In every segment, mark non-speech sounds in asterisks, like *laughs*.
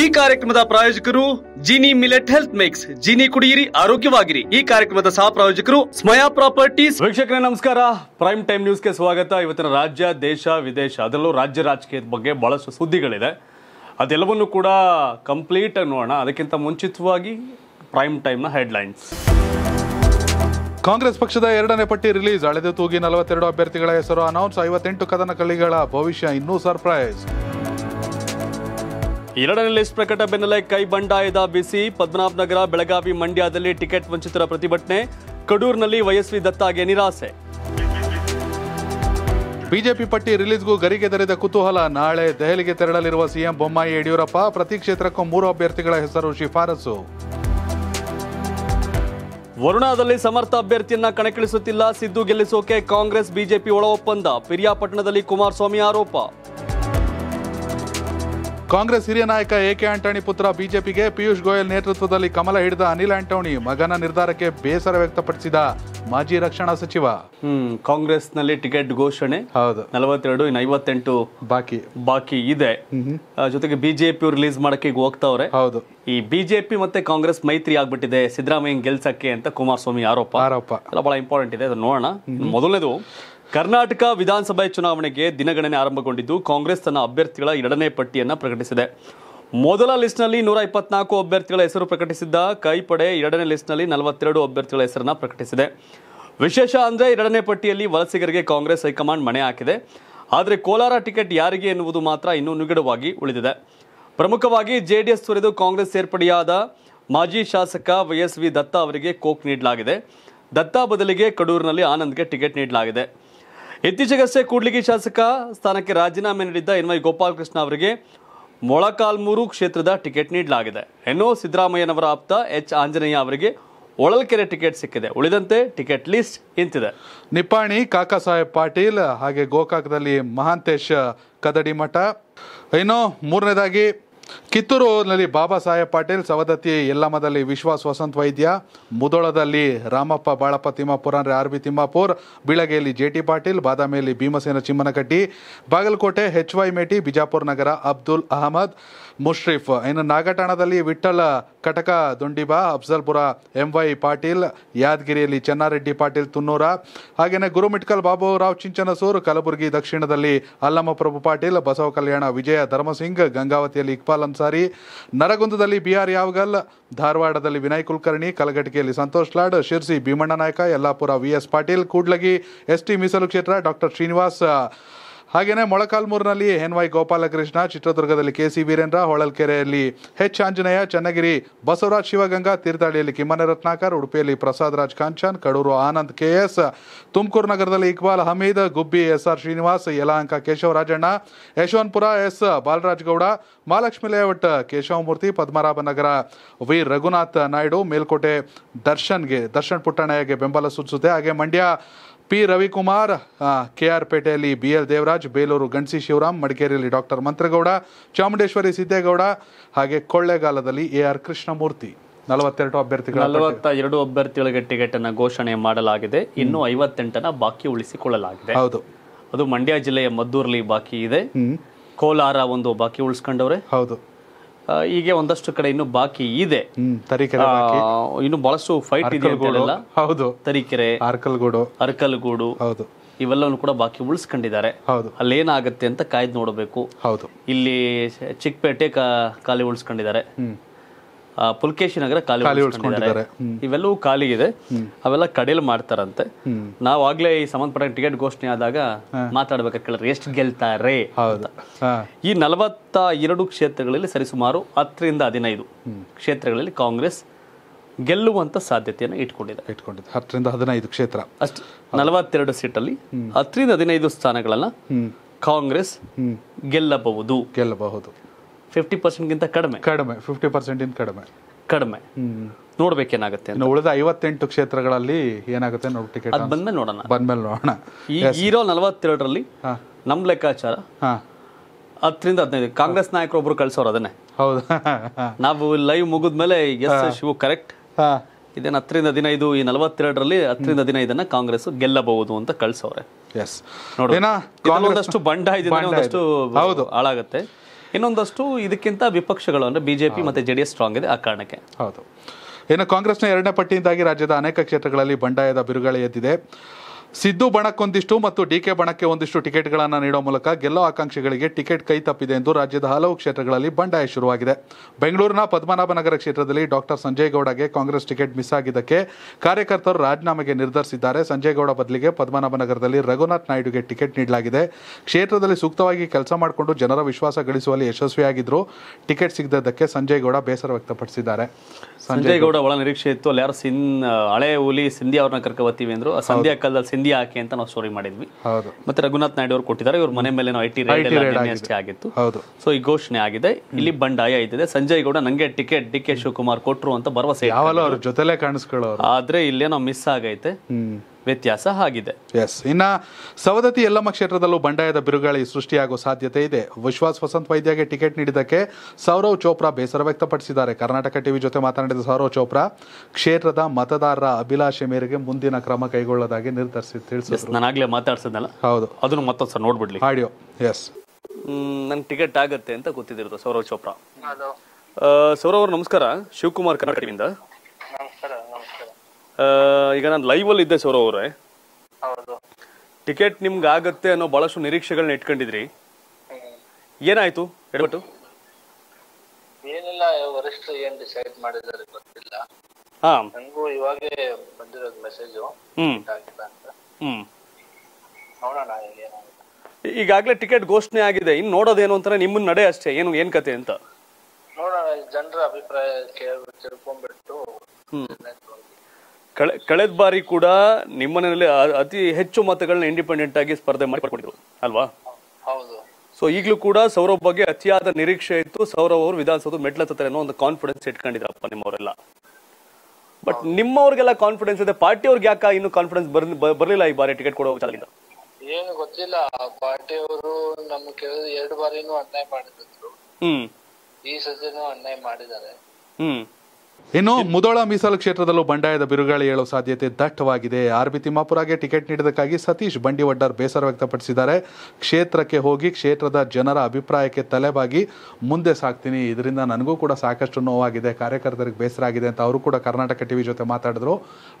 ಈ ಕಾರ್ಯಕ್ರಮದ ಪ್ರಾಯೋಜಕರು Gini millet health mix Gini ಕುಡಿಯಿರಿ ಆರೋಗ್ಯವಾಗಿರಿ ಈ ಕಾರ್ಯಕ್ರಮದ ಸಹ ಪ್ರಾಯೋಜಕರು ಸ್ಮಯಾ ಪ್ರಾಪರ್ಟೀಸ್ ವೀಕ್ಷಕರೇ ನಮಸ್ಕಾರ ಪ್ರೈಮ್ ಟೈಮ್ ನ್ಯೂಸ್ಗೆ ಸ್ವಾಗತ ಇವತ್ತಿನ ರಾಜ್ಯ ದೇಶ ವಿದೇಶ ಅದರಲ್ಲೂ ರಾಜ್ಯ ರಾಜಕೀಯದ ಬಗ್ಗೆ ಬಹಳಷ್ಟು ಸುದ್ದಿಗಳಿದೆ ಅದೆಲ್ಲವನ್ನು ಕೂಡ ಕಂಪ್ಲೀಟ್ ನೋಡೋಣ ಅದಕ್ಕಿಂತ ಮುಂಚಿತವಾಗಿ ಪ್ರೈಮ್ ಟೈಮ್ನ ಹೆಡ್ಲೈನ್ಸ್ ಕಾಂಗ್ರೆಸ್ ಪಕ್ಷದ ಎರಡನೇ ಪಟ್ಟಿ ರಿಲೀಸ್ ಅಳೆದು ತೂಗಿ ನಲವತ್ತೆರಡು ಅಭ್ಯರ್ಥಿಗಳ ಹೆಸರು ಅನೌನ್ಸ್ ಐವತ್ತೆಂಟು ಕದನಕಲಿಗಳ ಭವಿಷ್ಯ ಇನ್ನೂ ಸರ್ಪ್ರೈಸ್ ಎರಡನೇ ಲಿಸ್ಟ್ ಪ್ರಕಟ ಬೆನ್ನಲ್ಲೇ ಕೈ ಬಂಡಾಯದ ಬಿಸಿ ಪದ್ಮನಾಭನಗರ ಬೆಳಗಾವಿ ಮಂಡ್ಯದಲ್ಲಿ ಟಿಕೆಟ್ ವಂಚಿತರ ಪ್ರತಿಭಟನೆ ಕಡೂರಿನಲ್ಲಿ ವಯಸ್ವಿ ದತ್ತಾಗೆ ನಿರಾಸೆ ಬಿಜೆಪಿ ಪಟ್ಟಿ ರಿಲೀಸ್ಗೂ ಗರಿಗೆ ತೆರೆದ ಕುತೂಹಲ ನಾಳೆ ದೆಹಲಿಗೆ ತೆರಳಲಿರುವ ಸಿಎಂ ಬೊಮ್ಮಾಯಿ ಯಡಿಯೂರಪ್ಪ ಪ್ರತಿ ಕ್ಷೇತ್ರಕ್ಕೂ ಮೂರು ಅಭ್ಯರ್ಥಿಗಳ ಹೆಸರು ಶಿಫಾರಸು ವರುಣಾದಲ್ಲಿ ಸಮರ್ಥ ಅಭ್ಯರ್ಥಿಯನ್ನ ಕಣಕ್ಕಿಳಿಸುತ್ತಿಲ್ಲ ಸಿದ್ದು ಗೆಲ್ಲಿಸೋಕೆ ಕಾಂಗ್ರೆಸ್ ಬಿಜೆಪಿ ಒಳ ಒಪ್ಪಂದ ಪಿರಿಯಾಪಟ್ಟಣದಲ್ಲಿ ಕುಮಾರಸ್ವಾಮಿ ಆರೋಪ ಕಾಂಗ್ರೆಸ್ ಹಿರಿಯ ನಾಯಕ ಎಕೆ ಆಂಟೋನಿ ಪುತ್ರ ಬಿಜೆಪಿಗೆ ಪಿಯೂಷ್ ಗೋಯಲ್ ನೇತೃತ್ವದಲ್ಲಿ ಕಮಲ ಹಿಡಿದ ಅನಿಲ್ ಆಂಟೋಣಿ ಮಗನ ನಿರ್ಧಾರಕ್ಕೆ ಬೇಸರ ವ್ಯಕ್ತಪಡಿಸಿದ ಮಾಜಿ ರಕ್ಷಣಾ ಸಚಿವ ಹ್ಮ್ ನಲ್ಲಿ ಟಿಕೆಟ್ ಘೋಷಣೆ ಹೌದು ನಲವತ್ತೆರಡು ಐವತ್ತೆಂಟು ಬಾಕಿ ಬಾಕಿ ಇದೆ ಜೊತೆಗೆ ಬಿಜೆಪಿ ರಿಲೀಸ್ ಮಾಡಕ್ಕೆ ಈಗ ಹೋಗ್ತಾವ್ರೆ ಹೌದು ಈ ಬಿಜೆಪಿ ಮತ್ತೆ ಕಾಂಗ್ರೆಸ್ ಮೈತ್ರಿ ಆಗ್ಬಿಟ್ಟಿದೆ ಸಿದ್ದರಾಮಯ್ಯ ಗೆಲ್ಸಕ್ಕೆ ಅಂತ ಕುಮಾರಸ್ವಾಮಿ ಆರೋಪ ಆರೋಪ ಬಹಳ ಇಂಪಾರ್ಟೆಂಟ್ ಇದೆ ನೋಡೋಣ ಮೊದಲನೇದು ಕರ್ನಾಟಕ ವಿಧಾನಸಭೆ ಚುನಾವಣೆಗೆ ದಿನಗಣನೆ ಆರಂಭಗೊಂಡಿದ್ದು ಕಾಂಗ್ರೆಸ್ ತನ್ನ ಅಭ್ಯರ್ಥಿಗಳ ಎರಡನೇ ಪಟ್ಟಿಯನ್ನು ಪ್ರಕಟಿಸಿದೆ ಮೊದಲ ಲಿಸ್ಟ್ನಲ್ಲಿ ನೂರ ಇಪ್ಪತ್ನಾಲ್ಕು ಅಭ್ಯರ್ಥಿಗಳ ಹೆಸರು ಪ್ರಕಟಿಸಿದ್ದ ಕೈಪಡೆ ಎರಡನೇ ಲಿಸ್ಟ್ನಲ್ಲಿ ನಲವತ್ತೆರಡು ಅಭ್ಯರ್ಥಿಗಳ ಹೆಸರನ್ನು ಪ್ರಕಟಿಸಿದೆ ವಿಶೇಷ ಅಂದರೆ ಎರಡನೇ ಪಟ್ಟಿಯಲ್ಲಿ ವಲಸಿಗರಿಗೆ ಕಾಂಗ್ರೆಸ್ ಹೈಕಮಾಂಡ್ ಮಣೆ ಹಾಕಿದೆ ಆದರೆ ಕೋಲಾರ ಟಿಕೆಟ್ ಯಾರಿಗೆ ಎನ್ನುವುದು ಮಾತ್ರ ಇನ್ನೂ ನಿಗಡವಾಗಿ ಉಳಿದಿದೆ ಪ್ರಮುಖವಾಗಿ ಜೆಡಿಎಸ್ ತೊರೆದು ಕಾಂಗ್ರೆಸ್ ಸೇರ್ಪಡೆಯಾದ ಮಾಜಿ ಶಾಸಕ ವೈ ಎಸ್ ವಿ ದತ್ತ ಅವರಿಗೆ ಕೋಕ್ ನೀಡಲಾಗಿದೆ ದತ್ತ ಬದಲಿಗೆ ಕಡೂರಿನಲ್ಲಿ ಆನಂದ್ಗೆ ಟಿಕೆಟ್ ನೀಡಲಾಗಿದೆ ಇತ್ತೀಚೆಗಷ್ಟೇ ಕೂಡ್ಲಿಗಿ ಶಾಸಕ ಸ್ಥಾನಕ್ಕೆ ರಾಜೀನಾಮೆ ನೀಡಿದ್ದ ವೈ ಗೋಪಾಲಕೃಷ್ಣ ಅವರಿಗೆ ಮೊಳಕಾಲ್ಮೂರು ಕ್ಷೇತ್ರದ ಟಿಕೆಟ್ ನೀಡಲಾಗಿದೆ ಇನ್ನು ಸಿದ್ದರಾಮಯ್ಯನವರ ಆಪ್ತ ಎಚ್ ಆಂಜನೇಯ ಅವರಿಗೆ ಒಳಲ್ಕೆರೆ ಟಿಕೆಟ್ ಸಿಕ್ಕಿದೆ ಉಳಿದಂತೆ ಟಿಕೆಟ್ ಲಿಸ್ಟ್ ಇಂತಿದೆ ನಿಪ್ಪಾಣಿ ಕಾಕಾ ಸಾಹೇಬ್ ಪಾಟೀಲ್ ಹಾಗೆ ಗೋಕಾಕದಲ್ಲಿ ಮಹಾಂತೇಶ್ ಕದಡಿ ಮಠ ಇನ್ನು ಮೂರನೇದಾಗಿ ಕಿತ್ತೂರಿನಲ್ಲಿ ಬಾಬಾ ಸಾಹೇಬ್ ಪಾಟೀಲ್ ಸವದತ್ತಿ ಯಲ್ಲಮ್ಮದಲ್ಲಿ ವಿಶ್ವಾಸ್ ವಸಂತ್ ವೈದ್ಯ ಮುದೋಳದಲ್ಲಿ ರಾಮಪ್ಪ ಬಾಳಪ್ಪ ತಿಮ್ಮಾಪುರ ಅಂದರೆ ಆರ್ ಬಿ ತಿಮ್ಮಾಪುರ್ ಬೀಳಗೆಯಲ್ಲಿ ಜೆ ಟಿ ಪಾಟೀಲ್ ಬಾದಾಮಿಯಲ್ಲಿ ಭೀಮಸೇನ ಚಿಮ್ಮನಕಟ್ಟಿ ಬಾಗಲಕೋಟೆ ಎಚ್ ವೈ ಮೇಟಿ ಬಿಜಾಪುರ ನಗರ ಅಬ್ದುಲ್ ಅಹಮದ್ ಮುಷ್ರೀಫ್ ಇನ್ನು ನಾಗಠಾಣದಲ್ಲಿ ವಿಠ್ಠಲ ಕಟಕ ದೊಂಡಿಬಾ ಅಫ್ಜಲ್ಪುರ ಎಂ ವೈ ಪಾಟೀಲ್ ಯಾದಗಿರಿಯಲ್ಲಿ ಚೆನ್ನಾರೆಡ್ಡಿ ಪಾಟೀಲ್ ತುನ್ನೂರ ಹಾಗೆಯೇ ಗುರುಮಿಟ್ಕಲ್ ಬಾಬುರಾವ್ ಚಿಂಚನಸೂರು ಕಲಬುರಗಿ ದಕ್ಷಿಣದಲ್ಲಿ ಅಲ್ಲಮಪ್ರಭು ಪಾಟೀಲ್ ಬಸವ ಕಲ್ಯಾಣ ವಿಜಯ ಧರ್ಮಸಿಂಗ್ ಗಂಗಾವತಿಯಲ್ಲಿ ಇಕ್ಬಾಲ್ ಅನ್ಸಾರಿ ನರಗುಂದದಲ್ಲಿ ಬಿಆರ್ ಯಾವಗಲ್ ಧಾರವಾಡದಲ್ಲಿ ವಿನಯ್ ಕುಲಕರ್ಣಿ ಕಲಘಟಿಕೆಯಲ್ಲಿ Santosh Lad Sirsi Bhimanna Naik Yellapur V S Patil Kudligi T ಮೀಸಲು ಕ್ಷೇತ್ರ ಡಾಕ್ಟರ್ ಶ್ರೀನಿವಾಸ್ ಹಾಗೇನೆ ಮೊಳಕಾಲ್ಮೂರಿನಲ್ಲಿ ಎನ್ ವೈ ಗೋಪಾಲಕೃಷ್ಣ ಚಿತ್ರದುರ್ಗದಲ್ಲಿ ಕೆ ಸಿ ವೀರೇಂದ್ರ ಹೊಳಲ್ಕೆರೆಯಲ್ಲಿ ಎಚ್ ಆಂಜನೇಯ ಚನ್ನಗಿರಿ ಬಸವರಾಜ್ ಶಿವಗಂಗಾ ತೀರ್ಥಹಳ್ಳಿಯಲ್ಲಿ ಕಿಮ್ಮನೆ ರತ್ನಾಕರ್ ಉಡುಪಿಯಲ್ಲಿ ಪ್ರಸಾದ್ ರಾಜ್ ಕಾಂಚನ್ ಕಡೂರು ಆನಂದ್ ಕೆಎಸ್ ತುಮಕೂರು ನಗರದಲ್ಲಿ Iqbal Hameed Gubbi S R Srinivas Yelahanka Keshavarajanna Yeshwanthpur S Gowda Mahalakshmi layout Keshavamurthy Padmanabhanagar V Raghunath Naidu Melkote ದರ್ಶನ್ಗೆ ದರ್ಶನ್ ಪುಟ್ಟಣ್ಣಗೆ ಬೆಂಬಲ ಸೂಚಿಸುತ್ತೆ ಹಾಗೆ Mandya P Ravikumar K R ಪೇಟೆಯಲ್ಲಿ ಬಿ ಎಲ್ ದೇವರಾಜ್ ಬೇಲೂರು ಗಣಸಿ ಶಿವರಾಮ್ ಮಡಿಕೇರಿಯಲ್ಲಿ ಡಾಕ್ಟರ್ ಮಂತ್ರಗೌಡ ಚಾಮುಂಡೇಶ್ವರಿ ಸಿದ್ದೇಗೌಡ ಹಾಗೆ ಕೊಳ್ಳೇಗಾಲದಲ್ಲಿ ಎ ಆರ್ ಕೃಷ್ಣಮೂರ್ತಿ ನಲವತ್ತೆರಡು ಅಭ್ಯರ್ಥಿಗಳು ನಲವತ್ತ ಎರಡು ಅಭ್ಯರ್ಥಿಗಳಿಗೆ ಟಿಕೆಟ್ ಅನ್ನು ಘೋಷಣೆ ಮಾಡಲಾಗಿದೆ ಇನ್ನು ಐವತ್ತೆಂಟನ ಬಾಕಿ ಉಳಿಸಿಕೊಳ್ಳಲಾಗಿದೆ ಹೌದು ಅದು ಮಂಡ್ಯ ಜಿಲ್ಲೆಯ ಮದ್ದೂರಲ್ಲಿ ಬಾಕಿ ಇದೆ ಕೋಲಾರ ಒಂದು ಬಾಕಿ ಉಳಿಸ್ಕೊಂಡವ್ರೆ ಹೌದು ಹೀಗೆ ಒಂದಷ್ಟು ಕಡೆ ಇನ್ನು ಬಾಕಿ ಇದೆ ಇನ್ನು ಬಹಳಷ್ಟು ಫೈಟ್ ಇದೆ ಹೌದು ತರೀಕೆರೆ ಅರ್ಕಲ್ಗೂಡು ಅರ್ಕಲ್ಗೂಡು ಹೌದು ಇವೆಲ್ಲವನ್ನು ಕೂಡ ಬಾಕಿ ಉಳಿಸ್ಕೊಂಡಿದ್ದಾರೆ ಹೌದು ಏನಾಗತ್ತೆ ಅಂತ ಕಾಯ್ದು ನೋಡಬೇಕು ಹೌದು ಇಲ್ಲಿ ಚಿಕ್ಕಪೇಟೆ ಖಾಲಿ ಉಳಿಸ್ಕೊಂಡಿದ್ದಾರೆ ಪುಲ್ಕೇಶಿ ನಗರ ಖಾಲಿ ಉಳಿಸ್ಕೊಂಡಿದ್ದಾರೆ ಇವೆಲ್ಲವೂ ಖಾಲಿಗಿದೆ ಅವೆಲ್ಲ ಕಡೆಯಲ್ಲಿ ಮಾಡ್ತಾರಂತೆ ನಾವು ಈ ಸಂಬಂಧಪಟ್ಟ ಟಿಕೆಟ್ ಘೋಷಣೆ ಆದಾಗ ಮಾತಾಡ್ಬೇಕು ಕೇಳಿದ್ರೆ ಎಷ್ಟು ಗೆಲ್ತಾರೆ ಈ ನಲವತ್ತ ಎರಡು ಕ್ಷೇತ್ರಗಳಲ್ಲಿ ಸರಿಸುಮಾರು ಹತ್ತರಿಂದ ಹದಿನೈದು ಕ್ಷೇತ್ರಗಳಲ್ಲಿ ಕಾಂಗ್ರೆಸ್ ಗೆಲ್ಲುವಂತ ಸಾಧ್ಯತೆಯನ್ನು ಇಟ್ಕೊಂಡಿದೆ ಇಟ್ಕೊಂಡಿದೆ ಹತ್ತರಿಂದ ಹದಿನೈದು ಕ್ಷೇತ್ರ ಅಷ್ಟು ನಲವತ್ತೆರಡು ಸೀಟಲ್ಲಿ ಹತ್ತರಿಂದ ಹದಿನೈದು ಸ್ಥಾನಗಳನ್ನ ಕಾಂಗ್ರೆಸ್ ಗೆಲ್ಲಬಹುದು ಗೆಲ್ಲಬಹುದು ಫಿಫ್ಟಿ ಪರ್ಸೆಂಟ್ಗಿಂತ ಕಡಿಮೆ ಕಡಿಮೆ ಫಿಫ್ಟಿ ಪರ್ಸೆಂಟಿಂದ ಕಡಿಮೆ ಕಡಿಮೆ ನೋಡ್ಬೇಕೇನಾಗುತ್ತೆ ಉಳಿದ ಐವತ್ತೆಂಟು ಕ್ಷೇತ್ರಗಳಲ್ಲಿ ಏನಾಗುತ್ತೆ ನೋಡಿ ಟಿಕೆಟ್ ಬಂದ್ಮೇಲೆ ನೋಡೋಣ ಬಂದ್ಮೇಲೆ ನೋಡೋಣ ಈ ಇರೋ ನಲವತ್ತೆರಡರಲ್ಲಿ ನಮ್ಮ ಲೆಕ್ಕಾಚಾರ ಹತ್ತರಿಂದ ಹದಿನೈದು ಕಾಂಗ್ರೆಸ್ ಒಬ್ರು ಕಳ್ಸೋರು ಅದನ್ನೇ ಹೌದು ನಾವು ಲೈವ್ ಮುಗಿದ್ಮೇಲೆ ಎಸ್ ಶಿವು ಕರೆಕ್ಟ್ ಇದೇನು ಹತ್ತರಿಂದ ಹದಿನೈದು ಈ ನಲವತ್ತೆರಡರಲ್ಲಿ ಹತ್ತರಿಂದ ಹದಿನೈದನ್ನ ಕಾಂಗ್ರೆಸ್ ಗೆಲ್ಲಬಹುದು ಅಂತ ಕಳ್ಸವ್ರೆ ಎಸ್ ನೋಡಿ ಒಂದಷ್ಟು ಬಂಡ ಒಂದಷ್ಟು ಹಾಳಾಗುತ್ತೆ ಇನ್ನೊಂದಷ್ಟು ಇದಕ್ಕಿಂತ ವಿಪಕ್ಷಗಳು ಅಂದ್ರೆ ಬಿಜೆಪಿ ಮತ್ತೆ ಜೆ ಸ್ಟ್ರಾಂಗ್ ಇದೆ ಆ ಕಾರಣಕ್ಕೆ ಹೌದು ಇನ್ನು ಕಾಂಗ್ರೆಸ್ನ ಎರಡನೇ ಪಟ್ಟಿಯಿಂದಾಗಿ ರಾಜ್ಯದ ಅನೇಕ ಕ್ಷೇತ್ರಗಳಲ್ಲಿ ಬಂಡಾಯದ ಬಿರುಗಾಳಿ ಎದ್ದಿದೆ ಸಿದ್ದು ಬಣಕ್ಕೊಂದಿಷ್ಟು ಮತ್ತು ಡಿ ಕೆ ಬಣಕ್ಕೆ ಒಂದಿಷ್ಟು ಟಿಕೆಟ್ಗಳನ್ನು ನೀಡೋ ಮೂಲಕ ಗೆಲ್ಲೋ ಆಕಾಂಕ್ಷಿಗಳಿಗೆ ಟಿಕೆಟ್ ಕೈ ತಪ್ಪಿದೆ ಎಂದು ರಾಜ್ಯದ ಹಲವು ಕ್ಷೇತ್ರಗಳಲ್ಲಿ ಬಂಡಾಯ ಶುರುವಾಗಿದೆ ಬೆಂಗಳೂರಿನ ಪದ್ಮನಾಭನಗರ ಕ್ಷೇತ್ರದಲ್ಲಿ ಡಾಕ್ಟರ್ ಗೌಡಗೆ ಕಾಂಗ್ರೆಸ್ ಟಿಕೆಟ್ ಮಿಸ್ ಆಗಿದ್ದಕ್ಕೆ ಕಾರ್ಯಕರ್ತರು ರಾಜೀನಾಮೆಗೆ ನಿರ್ಧರಿಸಿದ್ದಾರೆ ಗೌಡ ಬದಲಿಗೆ ಪದ್ಮನಾಭನಗರದಲ್ಲಿ ರಘುನಾಥ್ ನಾಯ್ಡುಗೆ ಟಿಕೆಟ್ ನೀಡಲಾಗಿದೆ ಕ್ಷೇತ್ರದಲ್ಲಿ ಸೂಕ್ತವಾಗಿ ಕೆಲಸ ಮಾಡಿಕೊಂಡು ಜನರ ವಿಶ್ವಾಸ ಗಳಿಸುವಲ್ಲಿ ಯಶಸ್ವಿಯಾಗಿದ್ದರು ಟಿಕೆಟ್ ಸಿಗದಿದ್ದಕ್ಕೆ ಗೌಡ ಬೇಸರ ವ್ಯಕ್ತಪಡಿಸಿದ್ದಾರೆ ಸಂಜಯ್ ಗೌಡ ಒಳ ನಿರೀಕ್ಷೆ ಇತ್ತು ಅಲ್ಲಿ ಯಾರು ಸಿನ್ ಹಳೆ ಹುಲಿ ಸಿಂಧಿ ಅವ್ರನ್ನ ಕರ್ಕೋಬತ್ತೀವಿ ಅಂದ್ರು ಸಂಧ್ಯಾ ಕಾಲದಲ್ಲಿ ಬಂದಿ ಅಂತ ನಾವು ಸ್ಟೋರಿ ಮಾಡಿದ್ವಿ ಮತ್ತೆ ರಘುನಾಥ್ ನಾಯ್ಡು ಅವರು ಕೊಟ್ಟಿದ್ದಾರೆ ಇವ್ರ ಮನೆ ಮೇಲೆ ಐ ಟಿ ಆಗಿತ್ತು ಸೊ ಈ ಘೋಷಣೆ ಆಗಿದೆ ಇಲ್ಲಿ ಬಂಡಾಯ ಇದ್ದಿದೆ ಸಂಜಯ್ ಗೌಡ ನಂಗೆ ಟಿಕೆಟ್ ಡಿ ಕೆ ಶಿವಕುಮಾರ್ ಕೊಟ್ರು ಅಂತ ಭರವಸೆ ಜೊತೆಲೆ ಕಾಣಿಸ್ಕೊಳ್ಳೋ ಆದ್ರೆ ಇಲ್ಲೇನೋ ಮಿಸ್ ಆಗೈತೆ ವ್ಯತ್ಯಾಸ ಆಗಿದೆ ಎಸ್ ಇನ್ನು ಸವದತ್ತಿ ಯಲ್ಲಮ್ಮ ಕ್ಷೇತ್ರದಲ್ಲೂ ಬಂಡಾಯದ ಬಿರುಗಾಳಿ ಸೃಷ್ಟಿಯಾಗುವ ಸಾಧ್ಯತೆ ಇದೆ ವಿಶ್ವಾಸ್ ವಸಂತ್ ವೈದ್ಯಗೆ ಟಿಕೆಟ್ ನೀಡಿದ್ದಕ್ಕೆ ಸೌರವ್ ಚೋಪ್ರಾ ಬೇಸರ ವ್ಯಕ್ತಪಡಿಸಿದ್ದಾರೆ ಕರ್ನಾಟಕ ಟಿವಿ ಜೊತೆ ಮಾತನಾಡಿದ ಸೌರವ್ ಚೋಪ್ರಾ ಕ್ಷೇತ್ರದ ಮತದಾರರ ಅಭಿಲಾಷೆ ಮೇರೆಗೆ ಮುಂದಿನ ಕ್ರಮ ಕೈಗೊಳ್ಳೋದಾಗಿ ನಿರ್ಧರಿಸಿ ನಾನು ಆಗ್ಲೇ ಮಾತಾಡ್ಸಿದ್ನಲ್ಲ ಹೌದು ಅದನ್ನು ಮತ್ತೊಂದು ನೋಡ್ಬಿಡ್ಲಿ ಆಡಿಯೋ ಎಸ್ ನನ್ನ ಟಿಕೆಟ್ ಆಗುತ್ತೆ ಅಂತ ಗೊತ್ತಿದ್ದಿರೋದು ಸೌರವ್ ಚೋಪ್ರಾ ಸೌರವ್ ನಮಸ್ಕಾರ ಶಿವಕುಮಾರ್ ಕರ್ನಾಟಕದಿಂದ ಈಗ ನಾನು ಅಲ್ಲಿ ಇದ್ದೆ ಸೌರವ್ ಅವರೇ ಟಿಕೆಟ್ ನಿಮ್ಗೆ ಆಗತ್ತೆ ಅನ್ನೋ ಬಹಳಷ್ಟು ನಿರೀಕ್ಷೆಗಳನ್ನ ಇಟ್ಕೊಂಡಿದ್ರಿ ಏನಾಯ್ತು ಎಡವಟ್ಟು ಏನಿಲ್ಲ ವರಿಷ್ಠ ಏನ್ ಡಿಸೈಡ್ ಮಾಡಿದ್ದಾರೆ ಗೊತ್ತಿಲ್ಲ ಹಾ ನಂಗೂ ಇವಾಗೆ ಬಂದಿರೋದು ಮೆಸೇಜ್ ನೋಡೋಣ ಈಗಾಗ್ಲೇ ಟಿಕೆಟ್ ಘೋಷಣೆ ಆಗಿದೆ ಇನ್ನು ನೋಡೋದೇನು ಅಂತಾರೆ ನಿಮ್ಮ ನಡೆ ಅಷ್ಟೇ ಏನು ಏನ್ ಕತೆ ಅಂತ ನೋಡೋಣ ಜನರ ಅಭಿಪ್ರಾಯ ಹ್ಮ್ ಕಳೆದ ಬಾರಿ ಕೂಡ ನಿಮ್ಮ ಅತಿ ಹೆಚ್ಚು ಮತಗಳನ್ನ ಇಂಡಿಪೆಂಡೆಂಟ್ ಆಗಿ ಸ್ಪರ್ಧೆ ಮಾಡಿಕೊಂಡಿದ್ರು ಅಲ್ವಾ ಸೊ ಈಗಲೂ ಕೂಡ ಸೌರವ್ ಬಗ್ಗೆ ಅತಿಯಾದ ನಿರೀಕ್ಷೆ ಇತ್ತು ಸೌರವ್ ಅವರು ವಿಧಾನಸೌಧ ಮೆಟ್ಲತ್ತಾರೆ ಅನ್ನೋ ಒಂದು ಕಾನ್ಫಿಡೆನ್ಸ್ ಇಟ್ಕೊಂಡಿದ್ರಪ್ಪ ನಿಮ್ಮವರೆಲ್ಲ ಬಟ್ ನಿಮ್ಮವ್ರಿಗೆಲ್ಲ ಕಾನ್ಫಿಡೆನ್ಸ್ ಇದೆ ಪಾರ್ಟಿ ಅವ್ರಿಗೆ ಯಾಕೆ ಇನ್ನು ಕಾನ್ಫಿಡೆನ್ಸ್ ಬರಲಿಲ್ಲ ಈ ಬಾರಿ ಟಿಕೆಟ್ ಕೊಡೋ ವಿಚಾರದಿಂದ ಏನು ಗೊತ್ತಿಲ್ಲ ಪಾರ್ಟಿ ಅವರು ನಮ್ ಕೇಳಿದ ಎರಡು ಬಾರಿನೂ ಅನ್ಯಾಯ ಮಾಡಿದ್ರು ಈ ಸತಿನೂ ಅನ್ಯಾಯ ಮಾಡಿದ್ದಾರೆ ಹ್ಮ್ ಇನ್ನು ಮುದೋಳ ಮೀಸಲು ಕ್ಷೇತ್ರದಲ್ಲೂ ಬಂಡಾಯದ ಬಿರುಗಾಳಿ ಏಳುವ ಸಾಧ್ಯತೆ ದಟ್ಟವಾಗಿದೆ ಆರ್ ಬಿ ತಿಮ್ಮಾಪುರಗೆ ಟಿಕೆಟ್ ನೀಡಿದ್ದಕ್ಕಾಗಿ ಸತೀಶ್ ಬಂಡಿವಡ್ಡರ್ ಬೇಸರ ವ್ಯಕ್ತಪಡಿಸಿದ್ದಾರೆ ಕ್ಷೇತ್ರಕ್ಕೆ ಹೋಗಿ ಕ್ಷೇತ್ರದ ಜನರ ಅಭಿಪ್ರಾಯಕ್ಕೆ ತಲೆಬಾಗಿ ಮುಂದೆ ಸಾಕ್ತೀನಿ ಇದರಿಂದ ನನಗೂ ಕೂಡ ಸಾಕಷ್ಟು ನೋವಾಗಿದೆ ಕಾರ್ಯಕರ್ತರಿಗೆ ಬೇಸರ ಆಗಿದೆ ಅಂತ ಅವರು ಕೂಡ ಕರ್ನಾಟಕ ಟಿವಿ ಜೊತೆ ಮಾತಾಡಿದ್ರು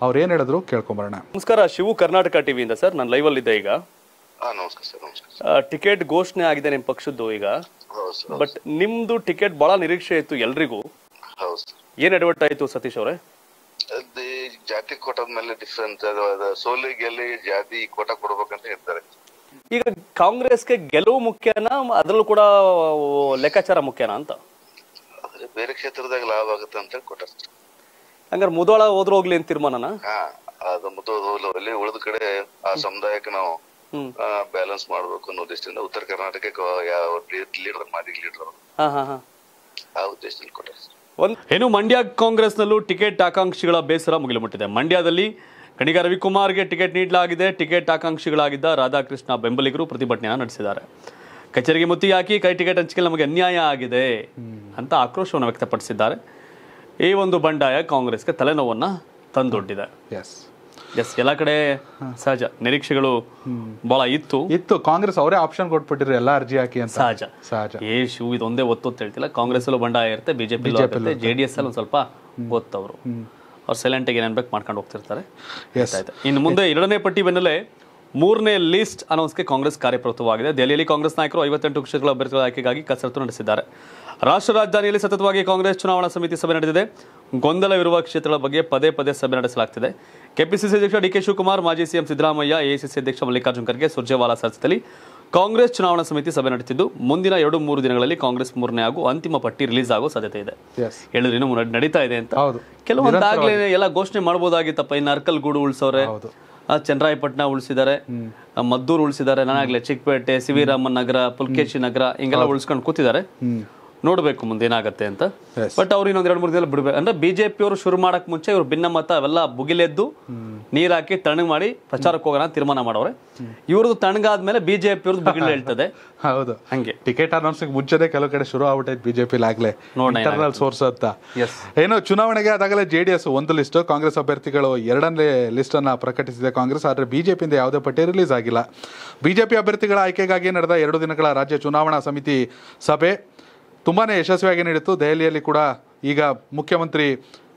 ಅವ್ರು ಏನು ಹೇಳಿದ್ರು ಕೇಳ್ಕೊಂಬರೋಣ ನಮಸ್ಕಾರ ಶಿವು ಕರ್ನಾಟಕ ಟಿವಿಯಿಂದ ಸರ್ ನಾನು ಅಲ್ಲಿದ್ದೆ ಈಗ ಟಿಕೆಟ್ ಘೋಷಣೆ ಆಗಿದೆ ನಿಮ್ಮ ಪಕ್ಷದ್ದು ಈಗ ಬಟ್ ನಿಮ್ದು ಟಿಕೆಟ್ ಬಹಳ ನಿರೀಕ್ಷೆ ಇತ್ತು ಎಲ್ರಿಗೂ ಏನ್ ಅಡ್ವರ್ಟ್ ಆಯ್ತು ಸತೀಶ್ ಅವರೇ ಜಾತಿ ಕೋಟದ ಮೇಲೆ ಡಿಫ್ರೆನ್ಸ್ ಸೋಲಿ ಗೆಲ್ಲಿ ಜಾತಿ ಕೋಟ ಕೊಡ್ಬೇಕಂತ ಹೇಳ್ತಾರೆ ಈಗ ಕಾಂಗ್ರೆಸ್ಗೆ ಗೆಲುವು ಮುಖ್ಯನಾ ಅದ್ರಲ್ಲೂ ಕೂಡ ಲೆಕ್ಕಾಚಾರ ಮುಖ್ಯನಾ ಅಂತ ಬೇರೆ ಕ್ಷೇತ್ರದಾಗ ಲಾಭ ಆಗುತ್ತೆ ಅಂತ ಹೇಳಿ ಕೊಟ್ಟಷ್ಟು ಹಂಗಾರೆ ಮುದೋಳ ಹೋದ್ರು ಹೋಗ್ಲಿ ಅಂತ ತೀರ್ಮಾನನ ಅದು ಮುದೋದಲ್ಲಿ ಉಳಿದ ಕಡೆ ಆ ಸಮುದಾಯಕ್ಕೆ ನಾವು ಬ್ಯಾಲೆನ್ಸ್ ಮಾಡ್ಬೇಕು ಅನ್ನೋ ಉದ್ದೇಶದಿಂದ ಉತ್ತರ ಕರ್ನಾಟಕಕ್ಕೆ ಯಾವ ಲೀಡರ್ ಮಾದಿ ಲೀಡರ್ ಆ ಉದ್ದೇಶದಲ್ಲಿ ಕೊಟ್ಟಷ್ಟು ಒಂದು ಏನು ಮಂಡ್ಯ ಕಾಂಗ್ರೆಸ್ನಲ್ಲೂ ಟಿಕೆಟ್ ಆಕಾಂಕ್ಷಿಗಳ ಬೇಸರ ಮುಗಿಲು ಮುಟ್ಟಿದೆ ಮಂಡ್ಯದಲ್ಲಿ ಕಣಿಗ ರವಿಕುಮಾರ್ಗೆ ಟಿಕೆಟ್ ನೀಡಲಾಗಿದೆ ಟಿಕೆಟ್ ಆಕಾಂಕ್ಷಿಗಳಾಗಿದ್ದ ರಾಧಾಕೃಷ್ಣ ಬೆಂಬಲಿಗರು ಪ್ರತಿಭಟನೆಯನ್ನು ನಡೆಸಿದ್ದಾರೆ ಕಚೇರಿಗೆ ಮುತ್ತಿ ಹಾಕಿ ಕೈ ಟಿಕೆಟ್ ಹಂಚಿಕೆ ನಮಗೆ ಅನ್ಯಾಯ ಆಗಿದೆ ಅಂತ ಆಕ್ರೋಶವನ್ನು ವ್ಯಕ್ತಪಡಿಸಿದ್ದಾರೆ ಈ ಒಂದು ಬಂಡಾಯ ಕಾಂಗ್ರೆಸ್ಗೆ ತಲೆನೋವನ್ನು ತಂದೊಡ್ಡಿದೆ ಎಸ್ ಎಸ್ ಎಲ್ಲ ಕಡೆ ಸಹಜ ನಿರೀಕ್ಷೆಗಳು ಬಹಳ ಇತ್ತು ಇತ್ತು ಕಾಂಗ್ರೆಸ್ ಅವರೇ ಆಪ್ಷನ್ ಕೊಟ್ಬಿಟ್ಟಿರಿ ಎಲ್ಲ ಅರ್ಜಿ ಹಾಕಿ ಅಂತ ಸಹಜ ಸಹಜ ಏ ಶೂ ಇದೊಂದೇ ಒತ್ತು ಅಂತ ಹೇಳ್ತಿಲ್ಲ ಕಾಂಗ್ರೆಸ್ ಅಲ್ಲೂ ಬಂಡಾಯ ಇರುತ್ತೆ ಬಿಜೆಪಿ ಜೆ ಡಿ ಎಸ್ ಅಲ್ಲಿ ಒಂದ್ ಸ್ವಲ್ಪ ಗೊತ್ತವ್ರು ಅವ್ರು ಸೈಲೆಂಟ್ ಆಗಿ ಬೇಕು ಮಾಡ್ಕೊಂಡು ಹೋಗ್ತಿರ್ತಾರೆ ಇನ್ನು ಮುಂದೆ ಎರಡನೇ ಪಟ್ಟಿ ಬೆನ್ನಲ್ಲೇ ಮೂರನೇ ಲಿಸ್ಟ್ ಅನೌನ್ಸ್ಗೆ ಕಾಂಗ್ರೆಸ್ ಕಾರ್ಯಪ್ರವೃತ್ತವಾಗಿದೆ ದೆಹಲಿಯಲ್ಲಿ ಕಾಂಗ್ರೆಸ್ ನಾಯಕರು ಐವತ್ತೆಂಟು ಕ್ಷೇತ್ರಗಳ ಅಭ್ಯರ್ಥಿಗಳ ಆಯ್ಕೆಗಾಗಿ ಕಸರತ್ತು ನಡೆಸಿದ್ದಾರೆ ರಾಷ್ಟ್ರ ರಾಜಧಾನಿಯಲ್ಲಿ ಸತತವಾಗಿ ಕಾಂಗ್ರೆಸ್ ಚುನಾವಣಾ ಸಮಿತಿ ಸಭೆ ನಡೆದಿದೆ ಗೊಂದಲವಿರುವ ಕ್ಷೇತ್ರಗಳ ಬಗ್ಗೆ ಪದೇ ಪದೇ ಸಭೆ ನಡೆಸಲಾಗ್ತಿದೆ ಕೆಪಿಸಿಸಿ ಅಧ್ಯಕ್ಷ ಡಿಕೆ ಶಿವಕುಮಾರ್ ಮಾಜಿ ಸಿಎಂ ಸಿದ್ದರಾಮಯ್ಯ ಎಐಸಿಸಿ ಅಧ್ಯಕ್ಷ ಮಲ್ಲಿಕಾರ್ಜುನ್ ಖರ್ಗೆ ಸುರ್ಜೇವಾಲಾ ಕಾಂಗ್ರೆಸ್ ಚುನಾವಣಾ ಸಮಿತಿ ಸಭೆ ನಡೆಸಿದ್ದು ಮುಂದಿನ ಎರಡು ಮೂರು ದಿನಗಳಲ್ಲಿ ಕಾಂಗ್ರೆಸ್ ಮೂರನೇ ಹಾಗೂ ಅಂತಿಮ ಪಟ್ಟಿ ರಿಲೀಸ್ ಆಗೋ ಸಾಧ್ಯತೆ ಇದೆ ಹೇಳಿದ್ರೆ ಇನ್ನು ನಡೀತಾ ಇದೆ ಅಂತ ಕೆಲವೊಂದಾಗ್ಲೇ ಎಲ್ಲ ಘೋಷಣೆ ಮಾಡಬಹುದಾಗಿತ್ತಪ್ಪ ಇನ್ನು ಅರ್ಕಲ್ ಗೂಡು ಉಳಿಸೋರೆ ಚಂದ್ರಾಯಪಟ್ಟಣ ಉಳಿಸಿದ್ದಾರೆ ಮದ್ದೂರು ಉಳಿಸಿದ್ದಾರೆ ನಾನಾಗ್ಲೇ ಚಿಕ್ಕಪೇಟೆ ಸಿವಿರಾಮನ್ ನಗರ ಪುಲ್ಕೇಶಿ ನಗರ ಹಿಂಗೆಲ್ಲ ಉಳಿಸ್ಕೊಂಡು ಕೂತಿದ್ದಾರೆ ನೋಡಬೇಕು ಮುಂದೇನಾಗತ್ತೆ ಅಂತ ಬಟ್ ಅವ್ರು ಇನ್ನೊಂದು ಎರಡು ಮೂರು ದಿನ ಬಿಡಬೇಕು ಅಂದ್ರೆ ಅವರು ಶುರು ಮಾಡಕ್ ಮುಂಚೆ ಇವರು ಮತ ಅವೆಲ್ಲ ಬುಗಿಲೆದ್ದು ನೀರ್ ಹಾಕಿ ಮಾಡಿ ಪ್ರಚಾರಕ್ಕೆ ಹೋಗೋಣ ತೀರ್ಮಾನ ಮಾಡೋರೆ ಇವ್ರದ್ದು ತಣ್ಣಗಾದ್ಮೇಲೆ ಬಿಜೆಪಿ ಅವ್ರದ್ದು *laughs* ಹೇಳ್ತದೆ ಹೌದು ಹಂಗೆ ಟಿಕೆಟ್ ಅನೌನ್ಸ್ ಮುಂಚೆನೆ ಕೆಲವು ಕಡೆ ಶುರು ಆಗ್ಬಿಟ್ಟೈತೆ ಬಿಜೆಪಿ ಆಗ್ಲೇ ಇಂಟರ್ನಲ್ ಸೋರ್ಸ್ ಅಂತ ಏನು ಚುನಾವಣೆಗೆ ಆದಾಗಲೇ ಜೆಡಿಎಸ್ ಒಂದು ಲಿಸ್ಟ್ ಕಾಂಗ್ರೆಸ್ ಅಭ್ಯರ್ಥಿಗಳು ಎರಡನೇ ಲಿಸ್ಟ್ ಅನ್ನ ಪ್ರಕಟಿಸಿದೆ ಕಾಂಗ್ರೆಸ್ ಆದ್ರೆ ಬಿಜೆಪಿಯಿಂದ ಯಾವುದೇ ಪಟ್ಟಿ ರಿಲೀಸ್ ಆಗಿಲ್ಲ ಬಿಜೆಪಿ ಅಭ್ಯರ್ಥಿಗಳ ಆಯ್ಕೆಗಾಗಿ ನಡೆದ ಎರಡು ದಿನಗಳ ರಾಜ್ಯ ಚುನಾವಣಾ ಸಮಿತಿ ಸಭೆ ತುಂಬಾ ಯಶಸ್ವಿಯಾಗಿ ನಡೀತು ದೆಹಲಿಯಲ್ಲಿ ಕೂಡ ಈಗ ಮುಖ್ಯಮಂತ್ರಿ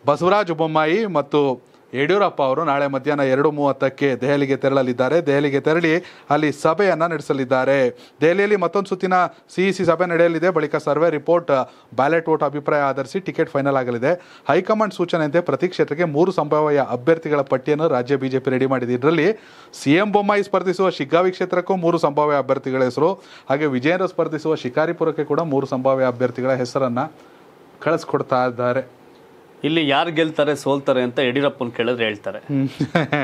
ಬಸವರಾಜ ಬೊಮ್ಮಾಯಿ ಮತ್ತು ಯಡಿಯೂರಪ್ಪ ಅವರು ನಾಳೆ ಮಧ್ಯಾಹ್ನ ಎರಡು ಮೂವತ್ತಕ್ಕೆ ದೆಹಲಿಗೆ ತೆರಳಲಿದ್ದಾರೆ ದೆಹಲಿಗೆ ತೆರಳಿ ಅಲ್ಲಿ ಸಭೆಯನ್ನು ನಡೆಸಲಿದ್ದಾರೆ ದೆಹಲಿಯಲ್ಲಿ ಮತ್ತೊಂದು ಸುತ್ತಿನ ಸಿಇಸಿ ಸಭೆ ನಡೆಯಲಿದೆ ಬಳಿಕ ಸರ್ವೆ ರಿಪೋರ್ಟ್ ಬ್ಯಾಲೆಟ್ ಓಟ್ ಅಭಿಪ್ರಾಯ ಆಧರಿಸಿ ಟಿಕೆಟ್ ಫೈನಲ್ ಆಗಲಿದೆ ಹೈಕಮಾಂಡ್ ಸೂಚನೆಯಂತೆ ಪ್ರತಿ ಕ್ಷೇತ್ರಕ್ಕೆ ಮೂರು ಸಂಭಾವ್ಯ ಅಭ್ಯರ್ಥಿಗಳ ಪಟ್ಟಿಯನ್ನು ರಾಜ್ಯ ಬಿಜೆಪಿ ರೆಡಿ ಮಾಡಿದೆ ಇದರಲ್ಲಿ ಸಿಎಂ ಬೊಮ್ಮಾಯಿ ಸ್ಪರ್ಧಿಸುವ ಶಿಗ್ಗಾವಿ ಕ್ಷೇತ್ರಕ್ಕೂ ಮೂರು ಸಂಭಾವ್ಯ ಅಭ್ಯರ್ಥಿಗಳ ಹೆಸರು ಹಾಗೆ ವಿಜಯನ ಸ್ಪರ್ಧಿಸುವ ಶಿಕಾರಿಪುರಕ್ಕೆ ಕೂಡ ಮೂರು ಸಂಭಾವ್ಯ ಅಭ್ಯರ್ಥಿಗಳ ಹೆಸರನ್ನು ಕಳಿಸ್ಕೊಡ್ತಾ ಇದ್ದಾರೆ ಇಲ್ಲಿ ಯಾರು ಗೆಲ್ತಾರೆ ಸೋಲ್ತಾರೆ ಅಂತ ಯಡಿಯೂರಪ್ಪನ ಕೇಳಿದ್ರೆ ಹೇಳ್ತಾರೆ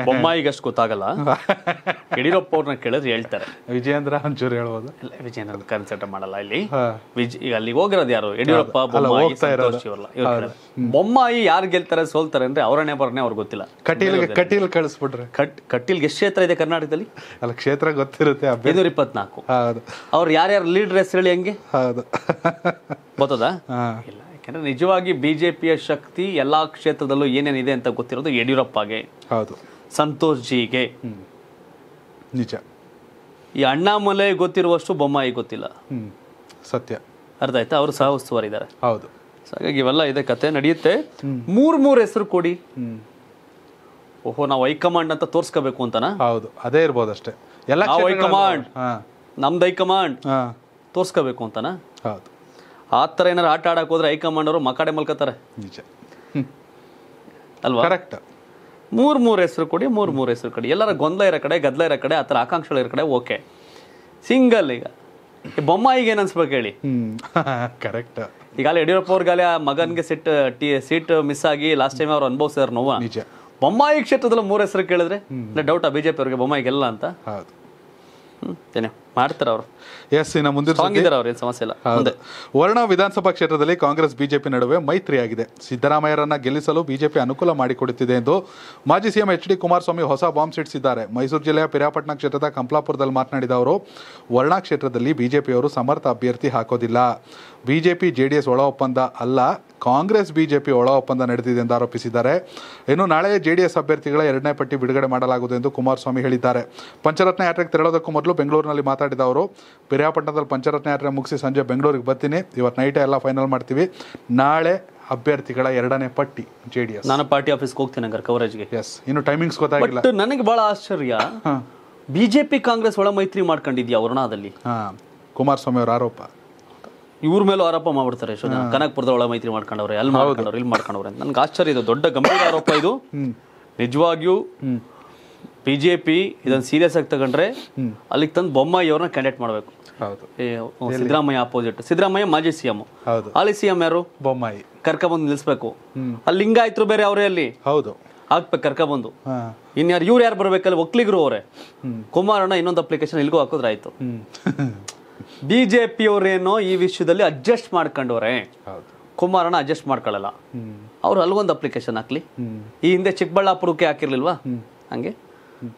ಬೊಮ್ಮಾಯಿಗೆ ಅಷ್ಟು ಗೊತ್ತಾಗಲ್ಲ *laughs* ಯಡಿಯೂರಪ್ಪ ಅವ್ರನ್ನ ಕೇಳಿದ್ರೆ ಹೇಳ್ತಾರೆ ವಿಜಯೇಂದ್ರ ಒಂಚೂರು ಹೇಳ್ಬೋದು ಇಲ್ಲ ವಿಜಯೇಂದ್ರ ಕನ್ಸರ್ಟ್ ಮಾಡಲ್ಲ ಇಲ್ಲಿ ವಿಜ್ ಈಗ ಹೋಗಿರೋದು ಯಾರು ಯಡಿಯೂರಪ್ಪ ಬೊಮ್ಮಾಯಿ ಬೊಮ್ಮಾಯಿ ಯಾರು ಗೆಲ್ತಾರೆ ಸೋಲ್ತಾರೆ ಅಂದ್ರೆ ಅವರನೇ ಬರನೇ ಅವ್ರಿಗೆ ಗೊತ್ತಿಲ್ಲ ಕಟೀಲ್ ಕಟೀಲ್ ಕಳಿಸ್ಬಿಟ್ರೆ ಕಟ್ ಕಟೀಲ್ ಎಷ್ಟು ಕ್ಷೇತ್ರ ಇದೆ ಕರ್ನಾಟಕದಲ್ಲಿ ಅಲ್ಲ ಕ್ಷೇತ್ರ ಗೊತ್ತಿರುತ್ತೆ ಐನೂರ ಇಪ್ಪತ್ನಾಲ್ಕು ಅವ್ರು ಯಾರ್ಯಾರು ಲೀಡರ್ ಹೆಸರು ಹೇಳಿ ಹೆಂಗೆ ಹೌದು ಗೊತ್ತದಾ ಇಲ್ಲ ಯಾಕಂದ್ರೆ ನಿಜವಾಗಿ ಬಿ ಜೆ ಶಕ್ತಿ ಎಲ್ಲಾ ಕ್ಷೇತ್ರದಲ್ಲೂ ಏನೇನಿದೆ ಅಂತ ಗೊತ್ತಿರೋದು ಯಡಿಯೂರಪ್ಪಗೆ ಹೌದು ಸಂತೋಷ್ ಜಿಗೆ ನಿಜ ಈ ಅಣ್ಣಾಮಲೈ ಗೊತ್ತಿರುವಷ್ಟು ಬೊಮ್ಮಾಯಿ ಗೊತ್ತಿಲ್ಲ ಸತ್ಯ ಅರ್ಥ ಆಯ್ತಾ ಅವರು ಸಹ ಉಸ್ತುವಾರಿದ್ದಾರೆ ಹೌದು ಹಾಗಾಗಿ ಇವೆಲ್ಲ ಇದೆ ಕತೆ ನಡೆಯುತ್ತೆ ಮೂರ್ ಮೂರ್ ಹೆಸರು ಕೊಡಿ ಓಹೋ ನಾವು ಹೈಕಮಾಂಡ್ ಅಂತ ತೋರಿಸ್ಕೋಬೇಕು ಅಂತನಾ ಹೌದು ಅದೇ ಇರ್ಬೋದು ಅಷ್ಟೇ ಎಲ್ಲ ಹೈಕಮಾಂಡ್ ನಮ್ದು ಹೈಕಮಾಂಡ್ ತೋರಿಸ್ಕೋಬೇಕು ಅಂತನಾ ಹೌದು ಆ ಥರ ಏನಾರು ಆಟ ಆಡಕ್ಕೆ ಹೋದ್ರೆ ಹೈಕಮಾಂಡ್ ಅವರು ಮಕಾಡೆ ಮಲ್ಕೋತಾರೆ ನಿಜ ಅಲ್ವಾ ಕರೆಕ್ಟ್ ಮೂರು ಮೂರು ಹೆಸರು ಕೊಡಿ ಮೂರು ಮೂರು ಹೆಸರು ಕೊಡಿ ಎಲ್ಲರ ಗೊಂದಲ ಇರೋ ಕಡೆ ಗದ್ದಲ ಇರೋ ಕಡೆ ಆ ಥರ ಆಕಾಂಕ್ಷೆಗಳು ಇರೋ ಕಡೆ ಓಕೆ ಸಿಂಗಲ್ ಈಗ ಬೊಮ್ಮಾಯಿಗೆ ಏನು ಅನ್ಸ್ಬೇಕು ಹೇಳಿ *laughs* ಕರೆಕ್ಟ್ ಈಗ ಯಡಿಯೂರಪ್ಪ ಅಲ್ಲಿ ಆ ಮಗನ್ಗೆ ಸಿಟ್ ಟಿ ಸೀಟ್ ಮಿಸ್ ಆಗಿ ಲಾಸ್ಟ್ ಟೈಮ್ ಅವ್ರು ಅನುಭವಿಸಿದಾರೆ ನಿಜ ಬೊಮ್ಮಾಯಿ ಕ್ಷೇತ್ರದಲ್ಲಿ ಮೂರು ಹೆಸರು ಕೇಳಿದ್ರೆ ಡೌಟಾ ಬಿ ಜೆ ಪಿ ಅವ್ರಿಗೆ ಬೊಮ್ಮಾಯಿಗೆಲ್ಲ ಅಂತ ಹೌದು ಏನೇ ಮಾಡ್ತಾರೆ ಅವರು ಎಸ್ ಇನ್ನು ಮುಂದೆ ಸಮಸ್ಯೆ ಇಲ್ಲ ವರ್ಣ ವಿಧಾನಸಭಾ ಕ್ಷೇತ್ರದಲ್ಲಿ ಕಾಂಗ್ರೆಸ್ ಬಿಜೆಪಿ ನಡುವೆ ಮೈತ್ರಿ ಆಗಿದೆ ಸಿದ್ದರಾಮಯ್ಯರನ್ನ ಗೆಲ್ಲಿಸಲು ಬಿಜೆಪಿ ಅನುಕೂಲ ಮಾಡಿಕೊಡುತ್ತಿದೆ ಎಂದು ಮಾಜಿ ಸಿಎಂ ಎಚ್ ಡಿ ಕುಮಾರಸ್ವಾಮಿ ಹೊಸ ಬಾಂಬ್ ಸಿಡಿಸಿದ್ದಾರೆ ಮೈಸೂರು ಜಿಲ್ಲೆಯ ಪಿರಾಪಟ್ನ ಕ್ಷೇತ್ರದ ಕಂಪ್ಲಾಪುರದಲ್ಲಿ ಮಾತನಾಡಿದ ಅವರು ವರ್ಣ ಕ್ಷೇತ್ರದಲ್ಲಿ ಬಿಜೆಪಿಯವರು ಸಮರ್ಥ ಅಭ್ಯರ್ಥಿ ಹಾಕೋದಿಲ್ಲ ಬಿಜೆಪಿ ಜೆಡಿಎಸ್ ಒಳ ಒಪ್ಪಂದ ಅಲ್ಲ ಕಾಂಗ್ರೆಸ್ ಬಿಜೆಪಿ ಒಳ ಒಪ್ಪಂದ ನಡೆದಿದೆ ಎಂದು ಆರೋಪಿಸಿದ್ದಾರೆ ಇನ್ನು ನಾಳೆ ಜೆಡಿಎಸ್ ಅಭ್ಯರ್ಥಿಗಳ ಎರಡನೇ ಪಟ್ಟಿ ಬಿಡುಗಡೆ ಮಾಡಲಾಗುವುದು ಎಂದು ಕುಮಾರಸ್ವಾಮಿ ಹೇಳಿದ್ದಾರೆ ಪಂಚರತ್ನ ಯಾತ್ರೆಗೆ ತೆರಳೋದಕ್ಕೂ ಮೊದಲು ಬೆಂಗಳೂರಿನಲ್ಲಿ ಮಾತ್ರ ಮಾತಾಡಿದ ಅವರು ಪಿರಿಯಾಪಟ್ಟಣದಲ್ಲಿ ಪಂಚರತ್ನ ಯಾತ್ರೆ ಮುಗಿಸಿ ಸಂಜೆ ಬೆಂಗಳೂರಿಗೆ ಬರ್ತೀನಿ ಇವತ್ತು ನೈಟ್ ಎಲ್ಲ ಫೈನಲ್ ಮಾಡ್ತೀವಿ ನಾಳೆ ಅಭ್ಯರ್ಥಿಗಳ ಎರಡನೇ ಪಟ್ಟಿ ಜೆ ಡಿ ಎಸ್ ನಾನು ಪಾರ್ಟಿ ಆಫೀಸ್ಗೆ ಹೋಗ್ತೀನಿ ಹಂಗಾರೆ ಕವರೇಜ್ಗೆ ಎಸ್ ಇನ್ನು ಟೈಮಿಂಗ್ಸ್ ಗೊತ್ತಾಗಿಲ್ಲ ಬಟ್ ನನಗೆ ಬಹಳ ಆಶ್ಚರ್ಯ ಬಿಜೆಪಿ ಕಾಂಗ್ರೆಸ್ ಒಳ ಮೈತ್ರಿ ಮಾಡ್ಕೊಂಡಿದ್ಯಾ ವರುಣಾದಲ್ಲಿ ಹಾಂ ಕುಮಾರಸ್ವಾಮಿ ಅವರ ಆರೋಪ ಇವ್ರ ಮೇಲೂ ಆರೋಪ ಮಾಡ್ಬಿಡ್ತಾರೆ ಎಷ್ಟೋ ಜನ ಕನಕಪುರದ ಒಳ ಮೈತ್ರಿ ಮಾಡ್ಕೊಂಡವ್ರೆ ಅಲ್ಲಿ ಮಾಡ್ಕೊಂಡವ್ರೆ ಇಲ್ಲಿ ಮಾಡ್ಕೊಂಡವ್ರೆ ನನಗೆ ಆಶ್ಚರ್ಯ ಇದು ದೊಡ್ಡ ಗಂಭೀರ ಆರೋಪ ಇದು ನಿಜವಾಗಿಯೂ ಬಿ ಜೆ ಪಿ ಇದನ್ನು ಸೀರಿಯಸ್ ಆಗಿ ತಗೊಂಡ್ರೆ ಅಲ್ಲಿಗೆ ತಂದು ಬೊಮ್ಮಾಯಿ ಅವ್ರನ್ನ ಕ್ಯಾಂಡಿಡೇಟ್ ಮಾಡಬೇಕು ಸಿದ್ದರಾಮಯ್ಯ ಅಪೋಸಿಟ್ ಸಿದ್ದರಾಮಯ್ಯ ಮಾಜಿ ಸಿ ಎಂ ಅಲ್ಲಿ ಸಿ ಎಂ ಯಾರು ಬೊಮ್ಮಾಯಿ ಕರ್ಕೊಂಡ್ಬಂದು ನಿಲ್ಲಿಸ್ಬೇಕು ಅಲ್ಲಿ ಲಿಂಗಾಯತರು ಬೇರೆ ಅವರೇ ಅಲ್ಲಿ ಹೌದು ಹಾಕ್ಬೇಕು ಕರ್ಕೊಂಡ್ಬಂದು ಇನ್ಯಾರು ಇವ್ರು ಯಾರು ಬರ್ಬೇಕಲ್ಲ ಒಕ್ಲಿಗರು ಅವರೇ ಕುಮಾರಣ್ಣ ಇನ್ನೊಂದು ಅಪ್ಲಿಕೇಶನ್ ಇಲ್ಲಿಗೂ ಹಾಕಿದ್ರೆ ಆಯ್ತು *laughs* ಬಿ ಜೆ ಪಿ ಅವರೇನೋ ಈ ವಿಷಯದಲ್ಲಿ ಅಡ್ಜಸ್ಟ್ ಮಾಡ್ಕೊಂಡವ್ರೆ ಕುಮಾರಣ್ಣ ಅಡ್ಜಸ್ಟ್ ಮಾಡ್ಕೊಳ್ಳಲ್ಲ ಅವ್ರು ಅಲ್ಲಿಗೊಂದು ಅಪ್ಲಿಕೇಶನ್ ಹಾಕ್ಲಿ ಈ ಹಿಂದೆ ಚಿಕ್ಕಬಳ್ಳಾಪುರಕ್ಕೆ ಹಾಕಿರ್ಲಿಲ್ವಾ ಹಂಗೆ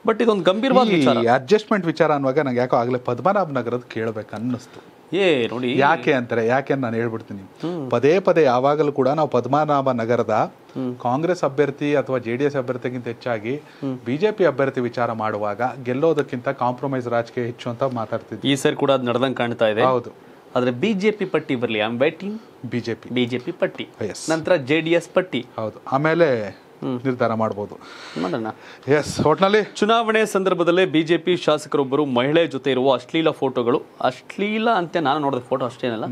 ಬಟ್ ಇದೊಂದು ಗಂಭೀರವಾದ ವಿಚಾರ ಅಡ್ಜಸ್ಟ್ಮೆಂಟ್ ವಿಚಾರ ಅನ್ನುವಾಗ ನಂಗೆ ಯಾಕೋ ಆಗಲೇ ಪದ್ಮನಾಭ ನಗರದ ಕೇಳಬೇಕು ಅನ್ನಿಸ್ತು ಏ ನೋಡಿ ಯಾಕೆ ಅಂತಾರೆ ಯಾಕೆ ನಾನು ಹೇಳ್ಬಿಡ್ತೀನಿ ಪದೇ ಪದೇ ಯಾವಾಗಲೂ ಕೂಡ ನಾವು ಪದ್ಮನಾಭ ನಗರದ ಕಾಂಗ್ರೆಸ್ ಅಭ್ಯರ್ಥಿ ಅಥವಾ ಜೆ ಡಿ ಎಸ್ ಅಭ್ಯರ್ಥಿಗಿಂತ ಹೆಚ್ಚಾಗಿ ಬಿಜೆಪಿ ಅಭ್ಯರ್ಥಿ ವಿಚಾರ ಮಾಡುವಾಗ ಗೆಲ್ಲೋದಕ್ಕಿಂತ ಕಾಂಪ್ರಮೈಸ್ ರಾಜಕೀಯ ಹೆಚ್ಚು ಅಂತ ಮಾತಾಡ್ತಿದ್ವಿ ಈ ಸರಿ ಕೂಡ ಅದು ನಡೆದಂಗೆ ಕಾಣ್ತಾ ಇದೆ ಹೌದು ಆದ್ರೆ ಬಿಜೆಪಿ ಪಟ್ಟಿ ಬರಲಿ I am waiting BJP BJP ಪಟ್ಟಿ ನಂತರ ಜೆ ಪಟ್ಟಿ ಹೌದು ಆಮೇಲೆ ನಿರ್ಧಾರ ಮಾಡಬಹುದು ಎಸ್ ಚುನಾವಣೆ ಸಂದರ್ಭದಲ್ಲಿ ಬಿಜೆಪಿ ಶಾಸಕರೊಬ್ಬರು ಮಹಿಳೆ ಜೊತೆ ಇರುವ ಅಶ್ಲೀಲ ಫೋಟೋಗಳು ಅಶ್ಲೀಲ ಅಂತ ನಾನು ನೋಡಿದ ಫೋಟೋ ಅಷ್ಟೇನಲ್ಲ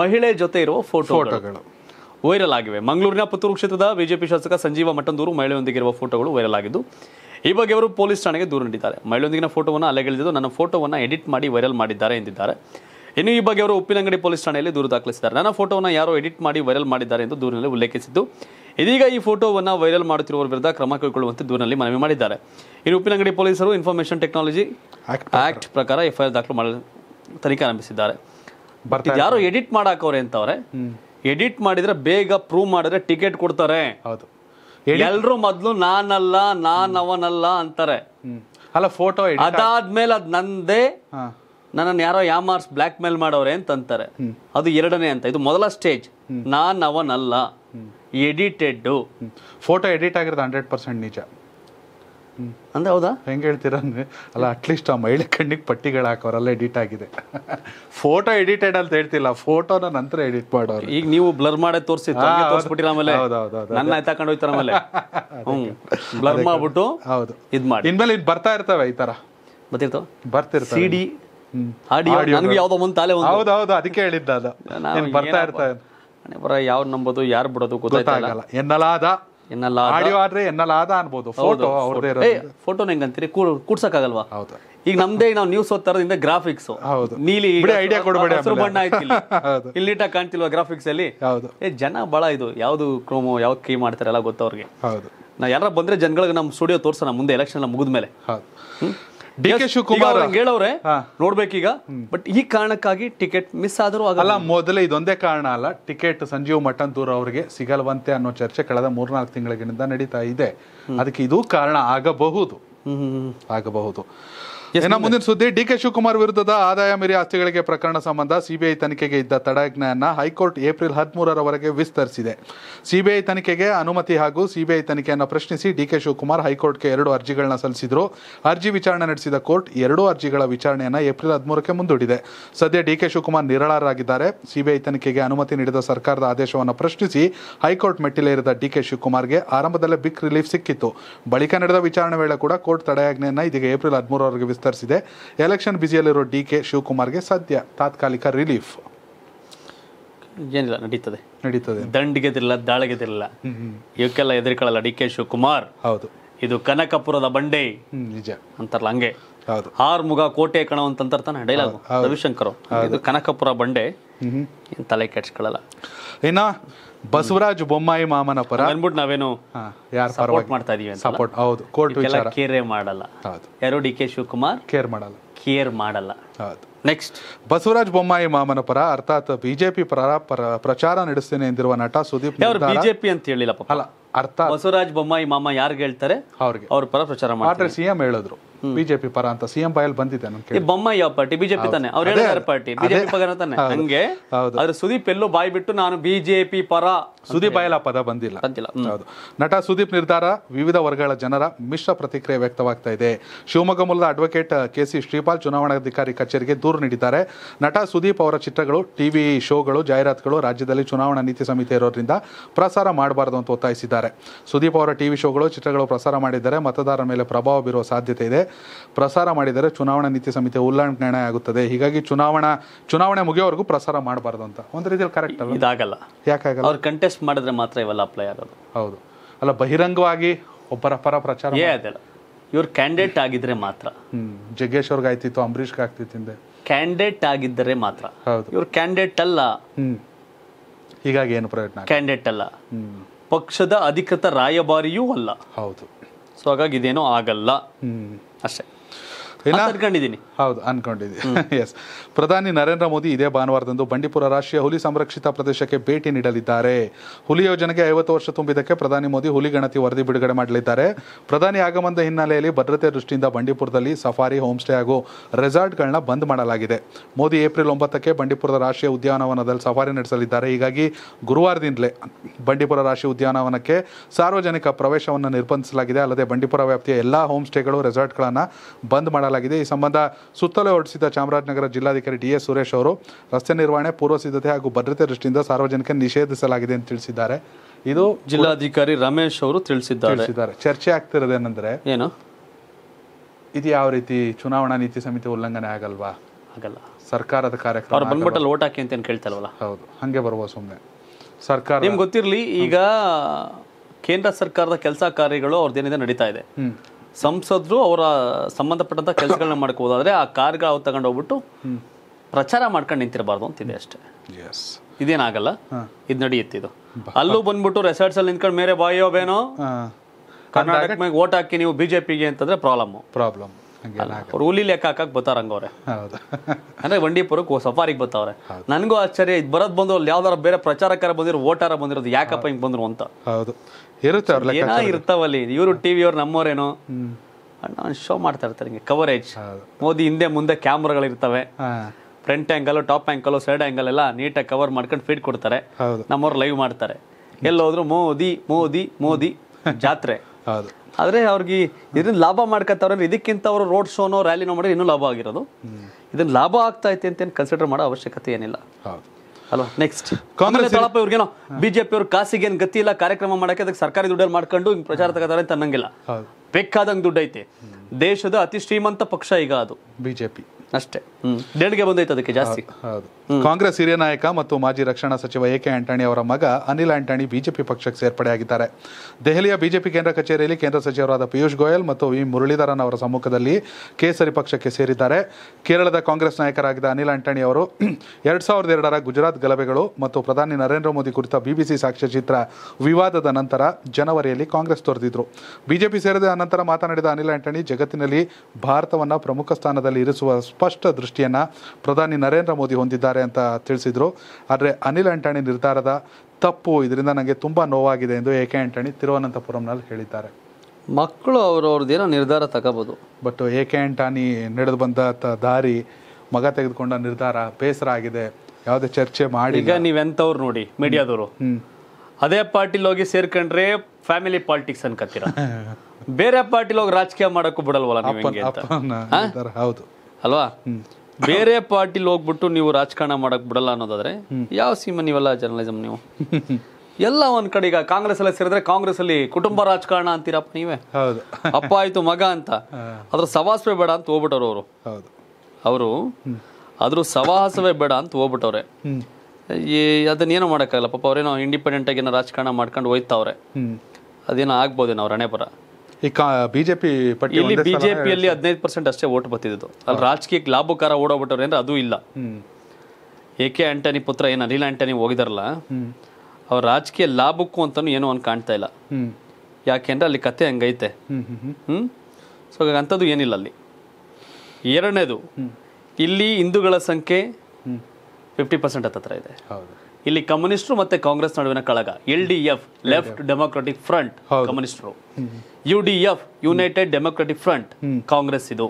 ಮಹಿಳೆ ಜೊತೆ ಇರುವ ಫೋಟೋಗಳು ವೈರಲ್ ಆಗಿವೆ ಮಂಗಳೂರಿನ ಪುತ್ತೂರು ಕ್ಷೇತ್ರದ ಬಿಜೆಪಿ ಶಾಸಕ ಸಂಜೀವ ಮಠಂದೂರು ಮಹಿಳೆಯೊಂದಿಗಿರುವ ಫೋಟೋಗಳು ವೈರಲ್ ಆಗಿದ್ದು ಈ ಬಗ್ಗೆ ಅವರು ಪೊಲೀಸ್ ಠಾಣೆಗೆ ದೂರು ನೀಡಿದ್ದಾರೆ ಮಹಿಳೆಯೊಂದಿಗಿನ ಫೋಟೋವನ್ನು ಅಲೆಗೆಳೆದಿದ್ದು ನನ್ನ ಫೋಟೋವನ್ನು ಎಡಿಟ್ ಮಾಡಿ ವೈರಲ್ ಮಾಡಿದ್ದಾರೆ ಎಂದಿದ್ದಾರೆ ಇನ್ನು ಈ ಬಗ್ಗೆ ಅವರು ಉಪ್ಪಿನಂಗಡಿ ಪೊಲೀಸ್ ಠಾಣೆಯಲ್ಲಿ ದೂರು ದಾಖಲಿಸಿದ್ದಾರೆ ನನ್ನ ಫೋಟೋವನ್ನು ಯಾರೋ ಎಡಿಟ್ ಮಾಡಿ ವೈರಲ್ ಮಾಡಿದ್ದಾರೆ ಎಂದು ದೂರಿನಲ್ಲಿ ಉಲ್ಲೇಖಿಸಿದ್ದು ಇದೀಗ ಈ ಫೋಟೋವನ್ನು ವೈರಲ್ ಮಾಡುತ್ತಿರುವವರ ವಿರುದ್ಧ ಕ್ರಮ ಕೈಗೊಳ್ಳುವಂತೆ ದೂರಿನಲ್ಲಿ ಮನವಿ ಮಾಡಿದ್ದಾರೆ ಇನ್ನು ಉಪ್ಪಿನಂಗಡಿ ಪೊಲೀಸರು ಇನ್ಫಾರ್ಮೇಷನ್ ಟೆಕ್ನಾಲಜಿ ಆಕ್ಟ್ ಪ್ರಕಾರ ಎಫ್ಐಆರ್ ದಾಖಲು ಮಾಡಲು ತನಿಖೆ ಆರಂಭಿಸಿದ್ದಾರೆ ಯಾರು ಎಡಿಟ್ ಮಾಡಾಕವ್ರೆ ಅಂತವ್ರೆ ಎಡಿಟ್ ಮಾಡಿದ್ರೆ ಬೇಗ ಪ್ರೂವ್ ಮಾಡಿದ್ರೆ ಟಿಕೆಟ್ ಕೊಡ್ತಾರೆ ಹೌದು ಎಲ್ರು ಮೊದಲು ನಾನಲ್ಲ ನಾನ್ ಅವನಲ್ಲ ಅಂತಾರೆ ಅಲ್ಲ ಫೋಟೋ ಅದಾದ್ಮೇಲೆ ಅದ್ ನಂದೇ ನನ್ನನ್ನು ಯಾರೋ ಯಾಮಾರ್ಸ್ ಬ್ಲ್ಯಾಕ್ ಮೇಲ್ ಮಾಡೋರೆ ಅಂತಂತಾರೆ ಅದು ಎರಡನೇ ಅಂತ ಇದು ಮೊದಲ ಸ್ಟೇಜ್ ನಾನ್ ಅವನಲ್ಲ ಎಡಿಟೆಡ್ ಫೋಟೋ ಎಡಿಟ್ ಆಗಿರೋದು ಹಂಡ್ರೆಡ್ ಪರ್ಸೆಂಟ್ ನಿಜ ಅಂದ್ರೆ ಹೌದಾ ಹೆಂಗೆ ಹೇಳ್ತೀರಾ ಅಂದ್ರೆ ಅಲ್ಲ ಅಟ್ಲೀಸ್ಟ್ ಆ ಮಹಿಳೆ ಕಣ್ಣಿಗೆ ಪಟ್ಟಿಗಳು ಹಾಕೋರೆಲ್ಲ ಎಡಿಟ್ ಆಗಿದೆ ಫೋಟೋ ಎಡಿಟೆಡ್ ಅಂತ ಹೇಳ್ತಿಲ್ಲ ಫೋಟೋನ ನಂತರ ಎಡಿಟ್ ಮಾಡೋರು ಈಗ ನೀವು ಬ್ಲರ್ ಮಾಡೇ ತೋರಿಸಿ ತೋರಿಸ್ಬಿಟ್ಟಿರ ಆಮೇಲೆ ನನ್ನ ಕಂಡು ಹೋಯ್ತಾರ ಆಮೇಲೆ *laughs* ಬ್ಲರ್ ಮಾಡ್ಬಿಟ್ಟು ಹೌದು ಇದು ಮಾಡಿ ಇನ್ಮೇಲೆ ಇದು ಬರ್ತಾ ಇರ್ತವೆ ಈ ತರ ಬರ್ತಿರ್ತಾವ ಬರ್ತಿರ್ತಾವೆ ಸಿ ಡಿ ಆಡಿಯೋ ನನಗೆ ಯಾವುದೋ ಒಂದು ತಾಲೆ ಹೌದು ಹೌದು ಅದಕ್ಕೆ ಹೇಳಿದ್ದ ಅದು ಬರ್ತಾ ಇರ್ತಾವೆ ಬರ ಯಾವ ನಂಬೋದು ಯಾರು ಬಿಡೋದು ಗೊತ್ತಾಗಲ್ಲ ಎನ್ನಲಾದ ಎನ್ನಲ್ಲ ಅನ್ಬೋದು ಫೋಟೋ ಅವ್ರದೇ ಫೋಟೋ ಅಂತೀರಿ ಕೂಡ್ಸಕ್ಕಾಗಲ್ವಾ ಹೌದು ಈಗ ನಮ್ದೇ ನಾವು ನ್ಯೂಸ್ ಓದ್ತಾರೋದ್ರಿಂದ ಗ್ರಾಫಿಕ್ಸ್ ಹೌದು ನೀಲಿ ಐಡಿಯಾ ಬಣ್ಣ ಹಾಕಿಲ್ಲ *laughs* ಇಲ್ಲಿ ಕಾಣ್ತಿಲ್ವಾ ಗ್ರಾಫಿಕ್ಸ್ ಅಲ್ಲಿ ಹೌದು ಜನ ಬಹಳ ಇದು ಯಾವ್ದು ಕ್ರೋಮೋ ಯಾವ ಕೀ ಮಾಡ್ತಾರಲ್ಲ ಗೊತ್ತವ್ರಿಗೆ ಹೌದು ನಾ ಯಾರ ಬಂದ್ರೆ ಜನಗಳಿಗೆ ನಮ್ಮ ಸ್ಟುಡಿಯೋ ತೋರ್ಸೋಣ ಮುಂದೆ ಎಲೆಕ್ಷನ್ ಎಲ್ಲ ಮುಗಿದ್ಮೇಲೆ ಶಿವಕುಮಾರ್ ನೋಡ್ಬೇಕೀಗ ಬಟ್ ಈ ಕಾರಣಕ್ಕಾಗಿ ಟಿಕೆಟ್ ಮಿಸ್ ಆದರೂ ಅಲ್ಲ ಮೊದಲೇ ಇದೊಂದೇ ಕಾರಣ ಅಲ್ಲ ಟಿಕೆಟ್ ಸಂಜೀವ್ ಮಟ್ಟಂತೂರ್ ಅವರಿಗೆ ಸಿಗಲ್ವಂತೆ ಅನ್ನೋ ಚರ್ಚೆ ಕಳೆದ ಮೂರ್ನಾಲ್ಕು ತಿಂಗಳಿಂದ ನಡೀತಾ ಇದೆ ಅದಕ್ಕೆ ಇದು ಕಾರಣ ಆಗಬಹುದು ಆಗಬಹುದು ಏನ ಮುಂದಿನ ಸುದ್ದಿ ಡಿ ಕೆ ಶಿವಕುಮಾರ್ ವಿರುದ್ಧದ ಆದಾಯ ಮೀರಿ ಆಸ್ತಿಗಳಿಗೆ ಪ್ರಕರಣ ಸಂಬಂಧ ಸಿಬಿಐ ತನಿಖೆಗೆ ಇದ್ದ ತಡಾಜ್ಞೆಯನ್ನ ಹೈಕೋರ್ಟ್ ಏಪ್ರಿಲ್ ಹದಿಮೂರರವರೆಗೆ ವಿಸ್ತರಿಸಿದೆ ಸಿಬಿಐ ತನಿಖೆಗೆ ಅನುಮತಿ ಹಾಗೂ ಸಿಬಿಐ ತನಿಖೆಯನ್ನು ಪ್ರಶ್ನಿಸಿ ಡಿ ಕೆ ಶಿವಕುಮಾರ್ ಹೈಕೋರ್ಟ್ಗೆ ಎರಡು ಅರ್ಜಿಗಳನ್ನ ಸಲ್ಲಿಸಿದ್ರು ಅರ್ಜಿ ವಿಚಾರಣೆ ನಡೆಸಿದ ಕೋರ್ಟ್ ಎರಡೂ ಅರ್ಜಿಗಳ ವಿಚಾರಣೆಯನ್ನ ಏಪ್ರಿಲ್ ಹದಿಮೂರಕ್ಕೆ ಮುಂದೂಡಿದೆ ಸದ್ಯ ಡಿ ಕೆ ಶಿವಕುಮಾರ್ ನಿರಾಳರಾಗಿದ್ದಾರೆ ಸಿಬಿಐ ತನಿಖೆಗೆ ಅನುಮತಿ ನೀಡಿದ ಸರ್ಕಾರದ ಆದೇಶವನ್ನು ಪ್ರಶ್ನಿಸಿ ಹೈಕೋರ್ಟ್ ಮೆಟ್ಟಿಲೇರಿದ ಡಿ ಕೆ ಶಿವಕುಮಾರ್ಗೆ ಆರಂಭದಲ್ಲೇ ಬಿಗ್ ರಿಲೀಫ್ ಸಿಕ್ಕಿತ್ತು ಬಳಿಕ ನಡೆದ ವಿಚಾರಣೆ ವೇಳೆ ಕೂಡ ಕೋರ್ಟ್ ತಡೆಯಾಜ್ಞೆಯನ್ನು ಇದೀಗ ಏಪ್ರಿಲ್ ಹದಿಮೂರವರೆಗೆ ವಿಸ್ತರಿಸಿದೆ ಎಲೆಕ್ಷನ್ ಬ್ಯುಸಿಯಲ್ಲಿರೋ ಡಿ ಕೆ ಶಿವಕುಮಾರ್ಗೆ ಸದ್ಯ ತಾತ್ಕಾಲಿಕ ರಿಲೀಫ್ ಏನಿಲ್ಲ ನಡೀತದೆ ನಡೀತದೆ ದಂಡಿಗೆದಿಲ್ಲ ದಾಳಗೆದಿಲ್ಲ ಇವಕ್ಕೆಲ್ಲ ಎದುರುಕೊಳ್ಳಲ್ಲ ಡಿ ಕೆ ಶಿವಕುಮಾರ್ ಹೌದು ಇದು ಕನಕಪುರದ ಬಂಡೆ ನಿಜ ಅಂತಾರಲ್ಲ ಹಂಗೆ ಹೌದು ಆರ್ ಮುಗ ಕೋಟೆ ಕಣ ಅಂತಂತಾರ್ತಾನೆ ಡೈಲಾಗ್ ರವಿಶಂಕರ್ ಇದು ಕನಕಪುರ ಬಂಡೆ ಏನು ತಲೆ ಕೆಡ್ಸ್ಕೊಳ್ಳಲ್ಲ ಏನ ಬಸವರಾಜ್ ಬೊಮ್ಮಾಯಿ ಮಾಮನ ಪರ ಅಂದ್ಬಿಟ್ಟು ನಾವೇನು ಯಾರು ಸಪೋರ್ಟ್ ಮಾಡ್ತಾ ಇದೀವಿ ಸಪೋರ್ಟ್ ಹೌದು ಕೋರ್ಟ್ ವಿಚಾರ ಮಾಡಲ್ಲ ಹೌದು ಯಾರು ಡಿ ಕೆ ಶಿವಕುಮಾರ್ ಕೇರ್ ಮಾಡಲ್ಲ ಕೇರ್ ಮಾಡಲ್ಲ ಹೌದು ನೆಕ್ಸ್ಟ್ ಬಸವರಾಜ್ ಬೊಮ್ಮಾಯಿ ಮಾಮನ ಪರ ಅರ್ಥಾತ್ ಬಿಜೆಪಿ ಪರ ಪ್ರಚಾರ ನಡೆಸ್ತೇನೆ ಎಂದಿರುವ ನಟ ಸುದೀಪ್ ಬಿಜೆಪಿ ಅಂತ ಹೇಳಿಲ್ಲ ಅಲ್ಲ ಅರ್ಥ ಬಸವರಾಜ್ ಬೊಮ್ಮಾಯಿ ಮಾಮ ಯಾರಿಗೆ ಹೇಳ್ತಾರೆ ಅವ್ರಿಗೆ ಅವ್ರ ಪರ ಪ್ರಚಾರ ಮಾಡ್ತಾರೆ ಸಿಎಂ ಹೇಳಿದ್ರು ಬಿಜೆಪಿ ಪರ ಅಂತ ಸಿಎಂ ಬಾಯಲ್ ಬಂದಿದೆ ಬೊಮ್ಮಯ್ಯ ಪಾರ್ಟಿ ಬಿಜೆಪಿ ತಾನೆ ಪಾರ್ಟಿ ಸುದೀಪ್ ಎಲ್ಲೋ ಬಾಯಿ ಬಿಟ್ಟು ನಾನು ಬಿಜೆಪಿ ಪರ ಸುದೀಪ್ ಬಾಯಲ್ ಆ ಪದ ಬಂದಿಲ್ಲ ಹೌದು ನಟ ಸುದೀಪ್ ನಿರ್ಧಾರ ವಿವಿಧ ವರ್ಗಗಳ ಜನರ ಮಿಶ್ರ ಪ್ರತಿಕ್ರಿಯೆ ವ್ಯಕ್ತವಾಗ್ತಾ ಇದೆ ಶಿವಮೊಗ್ಗ ಮೂಲದ ಅಡ್ವೊಕೇಟ್ ಕೆ ಸಿ ಶ್ರೀಪಾಲ್ ಚುನಾವಣಾಧಿಕಾರಿ ಕಚೇರಿಗೆ ದೂರು ನೀಡಿದ್ದಾರೆ ನಟ ಸುದೀಪ್ ಅವರ ಚಿತ್ರಗಳು ಟಿವಿ ಶೋಗಳು ಜಾಹೀರಾತುಗಳು ರಾಜ್ಯದಲ್ಲಿ ಚುನಾವಣಾ ನೀತಿ ಸಮಿತಿ ಇರೋದ್ರಿಂದ ಪ್ರಸಾರ ಮಾಡಬಾರದು ಅಂತ ಒತ್ತಾಯಿಸಿದ್ದಾರೆ ಸುದೀಪ್ ಅವರ ಟಿವಿ ಶೋಗಳು ಚಿತ್ರಗಳು ಪ್ರಸಾರ ಮಾಡಿದರೆ ಮತದಾರರ ಮೇಲೆ ಪ್ರಭಾವ ಬೀರುವ ಸಾಧ್ಯತೆ ಇದೆ ಪ್ರಸಾರ ಮಾಡಿದರೆ ಚುನಾವಣಾ ನೀತಿ ಸಂಹಿತೆ ಉಲ್ಲಂಘನೆ ಆಗುತ್ತದೆ ಹೀಗಾಗಿ ಚುನಾವಣಾ ಚುನಾವಣೆ ಮುಗಿಯೋವರೆಗೂ ಪ್ರಸಾರ ಮಾಡಬಾರ್ದು ಅಂತ ಒಂದು ರೀತಿಯಲ್ಲಿ ಕರೆಕ್ಟ್ ಅಲ್ಲ ಇದಾಗಲ್ಲ ಯಾಕಾಗಲ್ಲ ಅವ್ರು ಕಂಟೆಸ್ಟ್ ಮಾಡಿದ್ರೆ ಮಾತ್ರ ಇವೆಲ್ಲ ಅಪ್ಲೈ ಆಗೋದು ಹೌದು ಅಲ್ಲ ಬಹಿರಂಗವಾಗಿ ಒಬ್ಬರ ಪರ ಪ್ರಚಾರ ಅದಲ್ಲ ಕ್ಯಾಂಡಿಡೇಟ್ ಆಗಿದ್ರೆ ಮಾತ್ರ ಜಗ್ಗೇಶ್ ಅವ್ರಿಗೆ ಆಯ್ತಿತ್ತು ಆಗ್ತಿತ್ತು ಹಿಂದೆ ಕ್ಯಾಂಡಿಡೇಟ್ ಆಗಿದ್ದರೆ ಮಾತ್ರ ಹೌದು ಇವ್ರ ಕ್ಯಾಂಡಿಡೇಟ್ ಅಲ್ಲ ಹ್ಮ್ ಹೀಗಾಗಿ ಏನು ಪ್ರಯತ್ನ ಕ್ಯಾಂಡಿಡೇಟ್ ಅಲ್ಲ ಹ್ಮ್ ಪಕ್ಷದ ಅಧಿಕೃತ ರಾಯಭಾರಿಯೂ ಅಲ್ಲ ಹೌದು ಸೊ ಹಾಗಾಗಿ ಇದೇನೋ ಆಗಲ್ಲ ಹ್ಮ್ ಅಷ್ಟೇ ಅನ್ಕೊಂಡಿದ್ದೀನಿ ಹೌದು ಅನ್ಕೊಂಡಿದ್ದೀನಿ ಎಸ್ ಪ್ರಧಾನಿ ನರೇಂದ್ರ ಮೋದಿ ಇದೇ ಭಾನುವಾರದಂದು ಬಂಡೀಪುರ ರಾಷ್ಟ್ರೀಯ ಹುಲಿ ಸಂರಕ್ಷಿತ ಪ್ರದೇಶಕ್ಕೆ ಭೇಟಿ ನೀಡಲಿದ್ದಾರೆ ಹುಲಿ ಯೋಜನೆಗೆ ಐವತ್ತು ವರ್ಷ ತುಂಬಿದ್ದಕ್ಕೆ ಪ್ರಧಾನಿ ಮೋದಿ ಹುಲಿ ಗಣತಿ ವರದಿ ಬಿಡುಗಡೆ ಮಾಡಲಿದ್ದಾರೆ ಪ್ರಧಾನಿ ಆಗಮನದ ಹಿನ್ನೆಲೆಯಲ್ಲಿ ಭದ್ರತೆ ದೃಷ್ಟಿಯಿಂದ ಬಂಡೀಪುರದಲ್ಲಿ ಸಫಾರಿ ಹೋಮ್ ಸ್ಟೇ ಹಾಗೂ ರೆಸಾರ್ಟ್ಗಳನ್ನ ಬಂದ್ ಮಾಡಲಾಗಿದೆ ಮೋದಿ ಏಪ್ರಿಲ್ ಒಂಬತ್ತಕ್ಕೆ ಬಂಡೀಪುರದ ರಾಷ್ಟ್ರೀಯ ಉದ್ಯಾನವನದಲ್ಲಿ ಸಫಾರಿ ನಡೆಸಲಿದ್ದಾರೆ ಹೀಗಾಗಿ ಗುರುವಾರದಿಂದಲೇ ಬಂಡೀಪುರ ರಾಷ್ಟ್ರೀಯ ಉದ್ಯಾನವನಕ್ಕೆ ಸಾರ್ವಜನಿಕ ಪ್ರವೇಶವನ್ನು ನಿರ್ಬಂಧಿಸಲಾಗಿದೆ ಅಲ್ಲದೆ ಬಂಡೀಪುರ ವ್ಯಾಪ್ತಿಯ ಎಲ್ಲ ಹೋಮ್ ಸ್ಟೇಗಳು ರೆಸಾರ್ಟ್ಗಳನ್ನು ಬಂದ್ ಮಾಡಲಾಗಿದೆ ಮಾಡಲಾಗಿದೆ ಈ ಸಂಬಂಧ ಸುತ್ತಲೇ ಹೊರಡಿಸಿದ ಚಾಮರಾಜನಗರ ಜಿಲ್ಲಾಧಿಕಾರಿ ಡಿ ಎಸ್ ಸುರೇಶ್ ಅವರು ರಸ್ತೆ ನಿರ್ವಹಣೆ ಪೂರ್ವ ಸಿದ್ಧತೆ ಹಾಗೂ ಭದ್ರತೆ ದೃಷ್ಟಿಯಿಂದ ಸಾರ್ವಜನಿಕ ನಿಷೇಧಿಸಲಾಗಿದೆ ಅಂತ ತಿಳಿಸಿದ್ದಾರೆ ಇದು ಜಿಲ್ಲಾಧಿಕಾರಿ ರಮೇಶ್ ಅವರು ತಿಳಿಸಿದ್ದಾರೆ ಚರ್ಚೆ ಆಗ್ತಿರೋದು ಏನಂದ್ರೆ ಏನು ಇದು ಯಾವ ರೀತಿ ಚುನಾವಣಾ ನೀತಿ ಸಮಿತಿ ಉಲ್ಲಂಘನೆ ಆಗಲ್ವಾ ಆಗಲ್ಲ ಸರ್ಕಾರದ ಕಾರ್ಯಕ್ರಮ ಅವ್ರು ಬಂದ್ಬಿಟ್ಟಲ್ಲಿ ಓಟ್ ಹಾಕಿ ಅಂತ ಏನು ಕೇಳ್ತಾರಲ್ಲ ಹೌದು ಹಂಗೆ ಬರುವ ಸುಮ್ಮನೆ ಸರ್ಕಾರ ನಿಮ್ಗೆ ಗೊತ್ತಿರಲಿ ಈಗ ಕೇಂದ್ರ ಸರ್ಕಾರದ ಕೆಲಸ ಕಾರ್ಯಗಳು ಅವ್ರದ್ದೇನಿದೆ ನಡೀತಾ ಇದೆ ಸಂಸದರು ಅವರ ಸಂಬಂಧಪಟ್ಟಂತ ಕೆಲಸಗಳನ್ನ ಮಾಡ್ಕೋಬೋದಾದ್ರೆ ಆ ಕಾರ್ಗಳು ಅವ್ರು ಹೋಗ್ಬಿಟ್ಟು ಪ್ರಚಾರ ಮಾಡ್ಕೊಂಡು ನಿಂತಿರಬಾರ್ದು ಅಂತಿದೆ ಅಷ್ಟೇ ಇದೇನಾಗಲ್ಲ ಇದು ನಡೆಯುತ್ತೆ ಇದು ಅಲ್ಲೂ ಬಂದ್ಬಿಟ್ಟು ರೆಸಾರ್ಟ್ಸ್ ಅಲ್ಲಿ ನಿಂತ್ಕೊಂಡು ಮೇರೆ ಬಾಯೋ ಬೇನೋ ಕರ್ನಾಟಕ ಓಟ್ ಹಾಕಿ ನೀವು ಬಿಜೆಪಿಗೆ ಅಂತಂದ್ರೆ ಪ್ರಾಬ್ಲಮ್ ಪ್ರಾಬ್ಲಮ್ ಅವ್ರು ಹುಲಿ ಲೆಕ್ಕ ಹಾಕಕ್ಕೆ ಬರ್ತಾರ ಹಂಗವ್ರೆ ಅಂದ್ರೆ ಬಂಡೀಪುರಕ್ಕೆ ಸಫಾರಿಗೆ ಬರ್ತಾವ್ರೆ ನನಗೂ ಆಶ್ಚರ್ಯ ಇದು ಬರೋದು ಬಂದು ಅಲ್ಲಿ ಯಾವ್ದಾರ ಬೇರೆ ಪ್ರಚಾರಕರ ಬಂದಿರೋ ಓಟಾರ ಬಂದಿರೋದು ಯಾಕಪ್ಪ ಹಿಂಗ್ ಬಂದ್ರು ಅಂತ ಹೌದು ಇರುತ್ತೆ ಅವ್ರ ಏನೋ ಇರ್ತಾವಲ್ಲಿ ಇವರು ಟಿ ವಿ ಅಣ್ಣ ಶೋ ಮಾಡ್ತಾ ಇರ್ತಾರೆ ಹಿಂಗೆ ಕವರೇಜ್ ಮೋದಿ ಹಿಂದೆ ಮುಂದೆ ಕ್ಯಾಮ್ರಾಗಳು ಇರ್ತವೆ front angle top angle side angle ಎಲ್ಲ ನೀಟಾಗಿ ಕವರ್ ಮಾಡ್ಕೊಂಡು ಫೀಡ್ ಕೊಡ್ತಾರೆ ನಮ್ಮವ್ರು ಲೈವ್ ಮಾಡ್ತಾರೆ ಎಲ್ಲೋದ್ರು ಮೋದಿ ಮೋದಿ ಮೋದಿ ಜಾತ್ರೆ ಆದರೆ ಅವ್ರಿಗೆ ಇದರಿಂದ ಲಾಭ ಮಾಡ್ಕೊತಾವ್ರೆ ಇದಕ್ಕಿಂತ ಅವರು ರೋಡ್ ಶೋನೋ ರ್ಯಾಲಿನೋ ಮಾಡಿದ್ರೆ ಇನ್ನೂ ಲಾಭ ಆಗಿರೋದು ಇದನ್ನ ಲಾಭ ಆಗ್ತಾ ಐತೆ ಅಂತೇನು ಕನ್ಸಿಡರ್ ಮಾಡೋ ಅವಶ್ಯಕತೆ ಏನಿಲ್ಲ ಅಲ್ವಾ ನೆಕ್ಸ್ಟ್ ಕಾಂಗ್ರೆಸ್ ದಳಪ್ಪ ಇವ್ರಿಗೇನೋ ಬಿಜೆಪಿ ಅವ್ರ ಕಾಸಿಗೆ ಏನು ಗತಿ ಇಲ್ಲ ಕಾರ್ಯಕ್ರಮ ಮಾಡಕ್ಕೆ ಅದಕ್ಕೆ ಸರ್ಕಾರಿ ದುಡ್ಡಲ್ಲಿ ಮಾಡ್ಕೊಂಡು ಹಿಂಗೆ ಪ್ರಚಾರ ತಗೋತಾರೆ ಅಂತ ಅನ್ನಂಗಿಲ್ಲ ಬೇಕಾದಂಗೆ ದುಡ್ಡು ಐತೆ ದೇಶದ ಅತಿ ಶ್ರೀಮಂತ ಪಕ್ಷ ಈಗ ಅದು ಬಿಜೆಪಿ ಅಷ್ಟೇ ದೇಣಿಗೆ ಬಂದೈತೆ ಅದಕ್ಕೆ ಜಾಸ್ತಿ ಹೌದು ಕಾಂಗ್ರೆಸ್ ಹಿರಿಯ ನಾಯಕ ಮತ್ತು ಮಾಜಿ ರಕ್ಷಣಾ ಸಚಿವ ಎ ಕೆ ಆಂಟಣಿ ಅವರ ಮಗ ಅನಿಲ್ ಆಂಟಣಿ ಬಿಜೆಪಿ ಪಕ್ಷಕ್ಕೆ ಸೇರ್ಪಡೆಯಾಗಿದ್ದಾರೆ ದೆಹಲಿಯ ಬಿಜೆಪಿ ಕೇಂದ್ರ ಕಚೇರಿಯಲ್ಲಿ ಕೇಂದ್ರ ಸಚಿವರಾದ ಪಿಯೂಷ್ ಗೋಯಲ್ ಮತ್ತು ವಿ ಮುರಳೀಧರನ್ ಅವರ ಸಮ್ಮುಖದಲ್ಲಿ ಕೇಸರಿ ಪಕ್ಷಕ್ಕೆ ಸೇರಿದ್ದಾರೆ ಕೇರಳದ ಕಾಂಗ್ರೆಸ್ ನಾಯಕರಾಗಿದ್ದ ಅನಿಲ್ ಆಂಟಣಿ ಅವರು *clears throat* ಎರಡ್ ಸಾವಿರದ ಎರಡರ ಗುಜರಾತ್ ಗಲಭೆಗಳು ಮತ್ತು ಪ್ರಧಾನಿ ನರೇಂದ್ರ ಮೋದಿ ಕುರಿತ ಬಿಬಿಸಿ ಸಾಕ್ಷ್ಯಚಿತ್ರ ವಿವಾದದ ನಂತರ ಜನವರಿಯಲ್ಲಿ ಕಾಂಗ್ರೆಸ್ ತೊರೆದಿದ್ರು ಬಿಜೆಪಿ ಸೇರಿದ ನಂತರ ಮಾತನಾಡಿದ ಅನಿಲ್ ಆಂಟಣಿ ಜಗತ್ತಿನಲ್ಲಿ ಭಾರತವನ್ನು ಪ್ರಮುಖ ಸ್ಥಾನದಲ್ಲಿ ಇರಿಸುವ ಸ್ಪಷ್ಟ ದೃಷ್ಟಿಯನ್ನ ಪ್ರಧಾನಿ ನರೇಂದ್ರ ಮೋದಿ ಹೊಂದಿದ್ದಾರೆ ಮಾಡಿದ್ದಾರೆ ಅಂತ ತಿಳಿಸಿದರು ಆದರೆ ಅನಿಲ್ ಅಂಟಾಣಿ ನಿರ್ಧಾರದ ತಪ್ಪು ಇದರಿಂದ ನನಗೆ ತುಂಬ ನೋವಾಗಿದೆ ಎಂದು ಎ ಕೆ ಆಂಟಣಿ ತಿರುವನಂತಪುರಂನಲ್ಲಿ ಹೇಳಿದ್ದಾರೆ ಮಕ್ಕಳು ಅವ್ರವ್ರದ್ದೇನೋ ನಿರ್ಧಾರ ತಗೋಬೋದು ಬಟ್ ಎ ಕೆ ಆಂಟಾಣಿ ನಡೆದು ಬಂದ ದಾರಿ ಮಗ ತೆಗೆದುಕೊಂಡ ನಿರ್ಧಾರ ಬೇಸರ ಆಗಿದೆ ಯಾವುದೇ ಚರ್ಚೆ ಮಾಡಿ ಈಗ ನೀವೆಂಥವ್ರು ನೋಡಿ ಮೀಡಿಯಾದವರು ಅದೇ ಪಾರ್ಟಿಲಿ ಹೋಗಿ ಸೇರ್ಕೊಂಡ್ರೆ ಫ್ಯಾಮಿಲಿ ಪಾಲಿಟಿಕ್ಸ್ ಅನ್ಕತ್ತೀರ ಬೇರೆ ಪಾರ್ಟಿಲಿ ಹೋಗಿ ರಾಜಕೀಯ ಮಾಡೋಕ್ಕೂ ಬಿಡಲ್ವಲ್ಲ *laughs* ಹೌದು ಅಲ್ವಾ ಬೇರೆ ಪಾರ್ಟಿಲಿ ಹೋಗ್ಬಿಟ್ಟು ನೀವು ರಾಜಕಾರಣ ಮಾಡಕ್ ಬಿಡಲ್ಲ ಅನ್ನೋದಾದ್ರೆ ಯಾವ ಸೀಮಾ ನೀವೆಲ್ಲ ಜರ್ನಲಿಸಮ್ ನೀವು ಎಲ್ಲ ಒಂದ್ ಕಡೆ ಈಗ ಕಾಂಗ್ರೆಸ್ ಎಲ್ಲ ಸೇರಿದ್ರೆ ಕಾಂಗ್ರೆಸ್ ಅಲ್ಲಿ ಕುಟುಂಬ ರಾಜಕಾರಣ ಅಂತೀರಪ್ಪ ನೀವೇ ಅಪ್ಪ ಆಯ್ತು ಮಗ ಅಂತ ಅದ್ರ ಸವಾಸವೇ ಬೇಡ ಅಂತ ಹೋಗ್ಬಿಟ್ಟವ್ರು ಅವರು ಅವರು ಅದ್ರ ಸವಾಹಸವೇ ಬೇಡ ಅಂತ ಹೋಗ್ಬಿಟ್ಟವ್ರೆ ಈ ಅದನ್ನೇನು ಮಾಡೋಕ್ಕಾಗಲ್ಲ ಪಾಪ ಅವ್ರೇನೋ ಇಂಡಿಪೆಂಡೆಂಟ್ ಆಗಿ ರಾಜಕಾರಣ ಮಾಡ್ಕೊಂಡು ಹೋಯ್ತಾವ್ರೆ ಅದೇನೋ ಆಗ್ಬೋದೇನೋ ಅವ್ರ ಹಣೆ ಈ ಬಿಜೆಪಿ ಇಲ್ಲಿ ಬಿಜೆಪಿಯಲ್ಲಿ ಹದಿನೈದು ಪರ್ಸೆಂಟ್ ಅಷ್ಟೇ ಓಟ್ ಬರ್ತಿದ್ದು ಅಲ್ಲಿ ರಾಜಕೀಯಕ್ಕೆ ಲಾಭಕಾರ ಓಡೋಗ್ಬಿಟ್ಟವ್ರೆ ಅಂದ್ರೆ ಅದು ಇಲ್ಲ ಎ ಕೆ ಆಂಟನಿ ಪುತ್ರ ಏನು ಅನಿಲ್ ಆಂಟನಿ ಹೋಗಿದಾರಲ್ಲ ಅವ್ರ ರಾಜಕೀಯ ಲಾಭಕ್ಕೂ ಅಂತಲೂ ಏನೋ ಅವ್ನು ಕಾಣ್ತಾ ಇಲ್ಲ ಯಾಕೆಂದ್ರೆ ಅಲ್ಲಿ ಕತೆ ಹಂಗೈತೆ ಹ್ಮ್ ಸೊ ಅಂಥದ್ದು ಏನಿಲ್ಲ ಅಲ್ಲಿ ಎರಡನೇದು ಇಲ್ಲಿ ಹಿಂದೂಗಳ ಸಂಖ್ಯೆ ಫಿಫ್ಟಿ ಪರ್ಸೆಂಟ್ ಹತ್ತತ್ರ ಇದೆ ಹೌದು ಇಲ್ಲಿ ಕಮ್ಯುನಿಸ್ಟ್ರು ಮತ್ತೆ ಕಾಂಗ್ರೆಸ್ ನಡುವಿನ ಕಳಗ L D F left democratic front ಕಮ್ಯುನಿಸ್ಟರು U D F united democratic front Congress ಇದು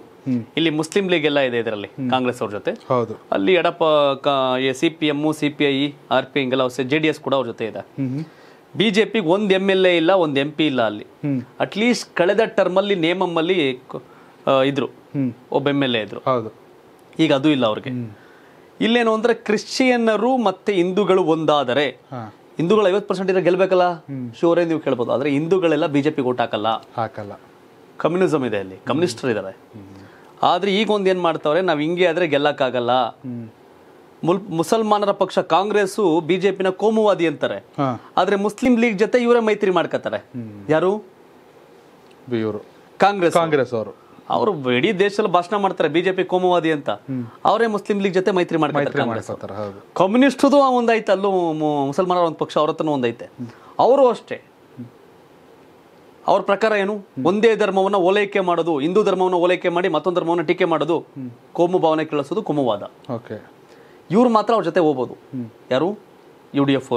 ಇಲ್ಲಿ ಮುಸ್ಲಿಂ ಲೀಗ್ ಎಲ್ಲ ಇದೆ ಇದರಲ್ಲಿ ಕಾಂಗ್ರೆಸ್ ಅವ್ರ ಜೊತೆ ಅಲ್ಲಿ ಎಡಪ್ಪ C P M C P I R P ಹಿಂಗೆಲ್ಲ ಜೆ ಡಿ ಎಸ್ ಕೂಡ ಅವ್ರ ಜೊತೆ ಇದೆ ಬಿಜೆಪಿ ಒಂದು ಎಂ ಎಲ್ ಎ ಇಲ್ಲ ಒಂದು ಎಂ ಪಿ ಇಲ್ಲ ಅಲ್ಲಿ ಅಟ್ಲೀಸ್ಟ್ ಕಳೆದ ಟರ್ಮ್ ಟರ್ಮಲ್ಲಿ ಅಲ್ಲಿ ಇದ್ರು ಒಬ್ಬ ಎಂ ಎಲ್ ಎ ಇದ್ರು ಈಗ ಅದು ಇಲ್ಲ ಅವ್ರಿಗೆ ಇಲ್ಲೇನು ಅಂದ್ರೆ ಕ್ರಿಶ್ಚಿಯನ್ನರು ಮತ್ತೆ ಹಿಂದೂಗಳು ಒಂದಾದರೆ ಹಿಂದೂಗಳು ಐವತ್ತು ಪರ್ಸೆಂಟ್ ಇದ್ರೆ ಗೆಲ್ಬೇಕಲ್ಲ ಶೋರೇ ನೀವು ಕೇಳ್ಬೋದು ಆದರೆ ಹಿಂದೂಗಳೆಲ್ಲ ಬಿಜೆಪಿ ಓಟ್ ಹಾಕಲ್ಲ ಹಾಕಲ್ಲ ಕಮ್ಯುನಿಸಂ ಇದೆ ಅಲ್ಲಿ ಕಮ್ಯುನಿಸ್ಟರು ಇದಾರೆ ಆದ್ರೆ ಈಗ ಒಂದ್ ಏನ್ ಮಾಡ್ತಾವ್ರೆ ನಾವ್ ಹಿಂಗೆ ಆದ್ರೆ ಗೆಲ್ಲಕ್ಕಾಗಲ್ಲ ಮುಸಲ್ಮಾನರ ಪಕ್ಷ ಕಾಂಗ್ರೆಸ್ ಬಿಜೆಪಿನ ಕೋಮುವಾದಿ ಅಂತಾರೆ ಆದ್ರೆ ಮುಸ್ಲಿಂ ಲೀಗ್ ಜೊತೆ ಇವರೇ ಮೈತ್ರಿ ಮಾಡ್ಕೋತಾರೆ ಯಾರು ಇವರು ಕಾಂಗ್ರೆಸ್ ಕಾಂಗ್ರೆಸ್ ಅವರು ಅವರು ಇಡೀ ದೇಶದಲ್ಲಿ ಭಾಷಣ ಮಾಡ್ತಾರೆ ಬಿಜೆಪಿ ಕೋಮುವಾದಿ ಅಂತ ಅವರೇ ಮುಸ್ಲಿಂ ಲೀಗ್ ಜೊತೆ ಮೈತ್ರಿ ಮಾಡ್ತಾರೆ ಕಮ್ಯುನಿಸ್ಟ್ ಒಂದೈತೆ ಅಲ್ಲೂ ಮುಸಲ್ಮಾನರ ಒಂದು ಪಕ್ಷ ಅವ್ರ ಒಂದೈತೆ ಅವರು ಅಷ್ಟೇ ಅವ್ರ ಪ್ರಕಾರ ಏನು ಒಂದೇ ಧರ್ಮವನ್ನು ಓಲೈಕೆ ಮಾಡೋದು ಹಿಂದೂ ಧರ್ಮವನ್ನು ಓಲೈಕೆ ಮಾಡಿ ಮತ್ತೊಂದು ಧರ್ಮವನ್ನು ಟೀಕೆ ಮಾಡೋದು ಕೋಮು ಭಾವನೆ ಕೇಳಿಸೋದು ಕೋಮುವಾದ ಇವ್ರು ಮಾತ್ರ ಅವ್ರ ಜೊತೆ ಹೋಗ್ಬೋದು ಯಾರು ಯು ಡಿ ಎಫ್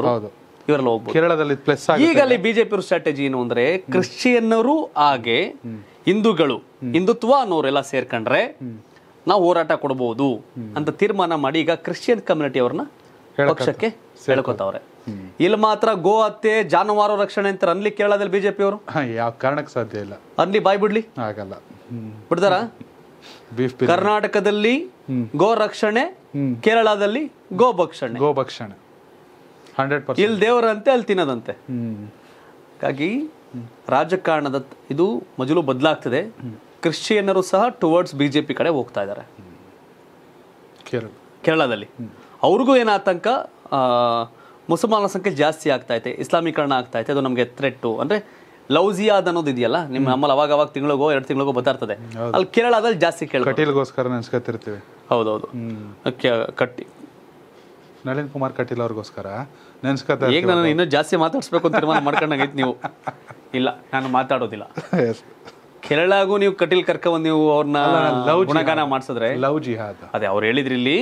ಇವರೆಲ್ಲ ಹೋಗ್ಬೋದು ಈಗ ಅಲ್ಲಿ ಬಿಜೆಪಿ ಸ್ಟ್ರಾಟಜಿ ಏನು ಅಂದ್ರೆ ಕ್ರಿಶ್ಚಿಯನ್ನರು ಹಾಗೆ ಹಿಂದೂಗಳು ಹಿಂದುತ್ವ ಅನ್ನೋರೆಲ್ಲ ಸೇರ್ಕೊಂಡ್ರೆ ನಾವು ಹೋರಾಟ ಕೊಡಬಹುದು ಅಂತ ತೀರ್ಮಾನ ಮಾಡಿ ಈಗ ಕ್ರಿಶ್ಚಿಯನ್ ಕಮ್ಯುನಿಟಿ ಅವ್ರನ್ನ ಪಕ್ಷಕ್ಕೆ ಹೇಳ್ಕೊತಾವ್ರೆ ಇಲ್ಲಿ ಮಾತ್ರ ಗೋ ಹತ್ಯೆ ಜಾನುವಾರು ರಕ್ಷಣೆ ಅಂತ ಅನ್ಲಿ ಕೇಳೋದಿಲ್ಲ ಬಿಜೆಪಿ ಅವರು ಯಾವ ಕಾರಣಕ್ಕೆ ಸಾಧ್ಯ ಇಲ್ಲ ಅನ್ಲಿ ಬಾಯ್ ಬಿಡ್ಲಿ ಆಗಲ್ಲ ಬಿಡ್ತಾರ ಕರ್ನಾಟಕದಲ್ಲಿ ಗೋ ರಕ್ಷಣೆ ಕೇರಳದಲ್ಲಿ ಗೋ ಭಕ್ಷಣೆ ಗೋ ಭಕ್ಷಣೆ ಇಲ್ಲಿ ದೇವರಂತೆ ಅಲ್ಲಿ ತಿನ್ನೋದಂತೆ ಹಾಗಾಗಿ ರಾಜಕಾರಣದ ಇದು ಮಜಲು ಬದಲಾಗ್ತದೆ ಕ್ರಿಶ್ಚಿಯನ್ನರು ಸಹ ಟುವರ್ಡ್ಸ್ ಬಿ ಜೆ ಪಿ ಕಡೆ ಹೋಗ್ತಾ ಇದ್ದಾರೆ ಕೇರಳದಲ್ಲಿ ಅವ್ರಿಗೂ ಏನು ಆತಂಕ ಮುಸಲ್ಮಾನ ಸಂಖ್ಯೆ ಜಾಸ್ತಿ ಆಗ್ತಾ ಇದೆ ಇಸ್ಲಾಮೀಕರಣ ಆಗ್ತಾ ಇದೆ ಅದು ನಮಗೆ ಥ್ರೆಟ್ಟು ಅಂದರೆ ಲೌಜಿಯಾದ್ ಅನ್ನೋದು ಇದೆಯಲ್ಲ ನಿಮ್ಮ ಅಮ್ಮಲ್ಲಿ ಅವಾಗ ಅವಾಗ ತಿಂಗಳಿಗೋ ಎರಡು ತಿಂಗಳಿಗೋ ಬರ್ತಾ ಇರ್ತದೆ ಅಲ್ಲಿ ಕೇರಳದಲ್ಲಿ ಜಾಸ್ತಿ ಕೇಳ ಕಟೀಲ್ಗೋಸ್ಕರ ಹೌದೌದು ಕಟ್ಟಿ ನಳಿನ್ ಕುಮಾರ್ ಕಟೀಲ್ ಅವ್ರಿಗೋಸ್ಕರ ನೆನ್ಸ್ಕೊತಾರೆ ಈಗ ನಾನು ಇನ್ನೂ ಜಾಸ್ತಿ ಮಾತಾಡಿಸ್ಬೇಕು ಅಂತ ತೀರ್ಮಾನ ಮಾಡ್ಕೊಂಡಂಗೈತೆ ನೀವು *laughs* ಇಲ್ಲ ನಾನು ಮಾತಾಡೋದಿಲ್ಲ *laughs* ಕೆರಳಾಗೂ ನೀವು ಕಟೀಲ್ ಕರ್ಕ ಕರ್ಕವನ್ ನೀವು ಅವ್ರನ್ನ ಲವ್ ಗುಣಗಾನ ಮಾಡಿಸಿದ್ರೆ ಲವ್ ಜಿಹಾದ್ ಅದೇ ಅವ್ರು ಹೇಳಿದ್ರಿ ಇಲ್ಲಿ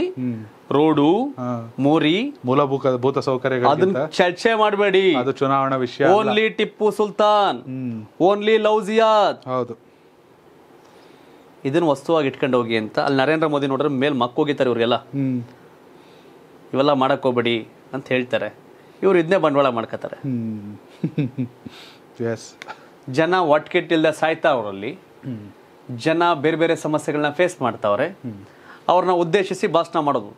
ರೋಡು ಮೋರಿ ಮೂಲಭೂತ ಭೂತ ಸೌಕರ್ಯ ಚರ್ಚೆ ಮಾಡಬೇಡಿ ಅದು ಚುನಾವಣಾ ವಿಷಯ only Tipu Sultan only love ಜಿಹಾದ್ ಹೌದು ಇದನ್ನ ವಸ್ತುವಾಗಿ ಇಟ್ಕೊಂಡು ಹೋಗಿ ಅಂತ ಅಲ್ಲಿ ನರೇಂದ್ರ ಮೋದಿ ನೋಡಿದ್ರೆ ಮೇಲೆ ಮಕ್ಕೋಗಿತಾರೆ ಇವ್ರಿಗೆಲ್ಲ ಇವೆಲ್ಲ ಮಾಡಕ್ ಹೋಗ್ಬೇಡಿ ಅಂತ ಹೇಳ್ತಾರೆ ಇವ್ರು ಇದನ್ನೇ ಬಂಡವಾಳ ಮಾಡ್ಕೋತಾರೆ *laughs* ಜನ ಒಟ್ಕೆಟ್ಟಿಲ್ದ ಅವರಲ್ಲಿ ಜನ ಬೇರೆ ಬೇರೆ ಸಮಸ್ಯೆಗಳನ್ನ ಫೇಸ್ ಮಾಡ್ತಾವ್ರೆ ಅವ್ರನ್ನ ಉದ್ದೇಶಿಸಿ ಭಾಷಣ ಮಾಡೋದು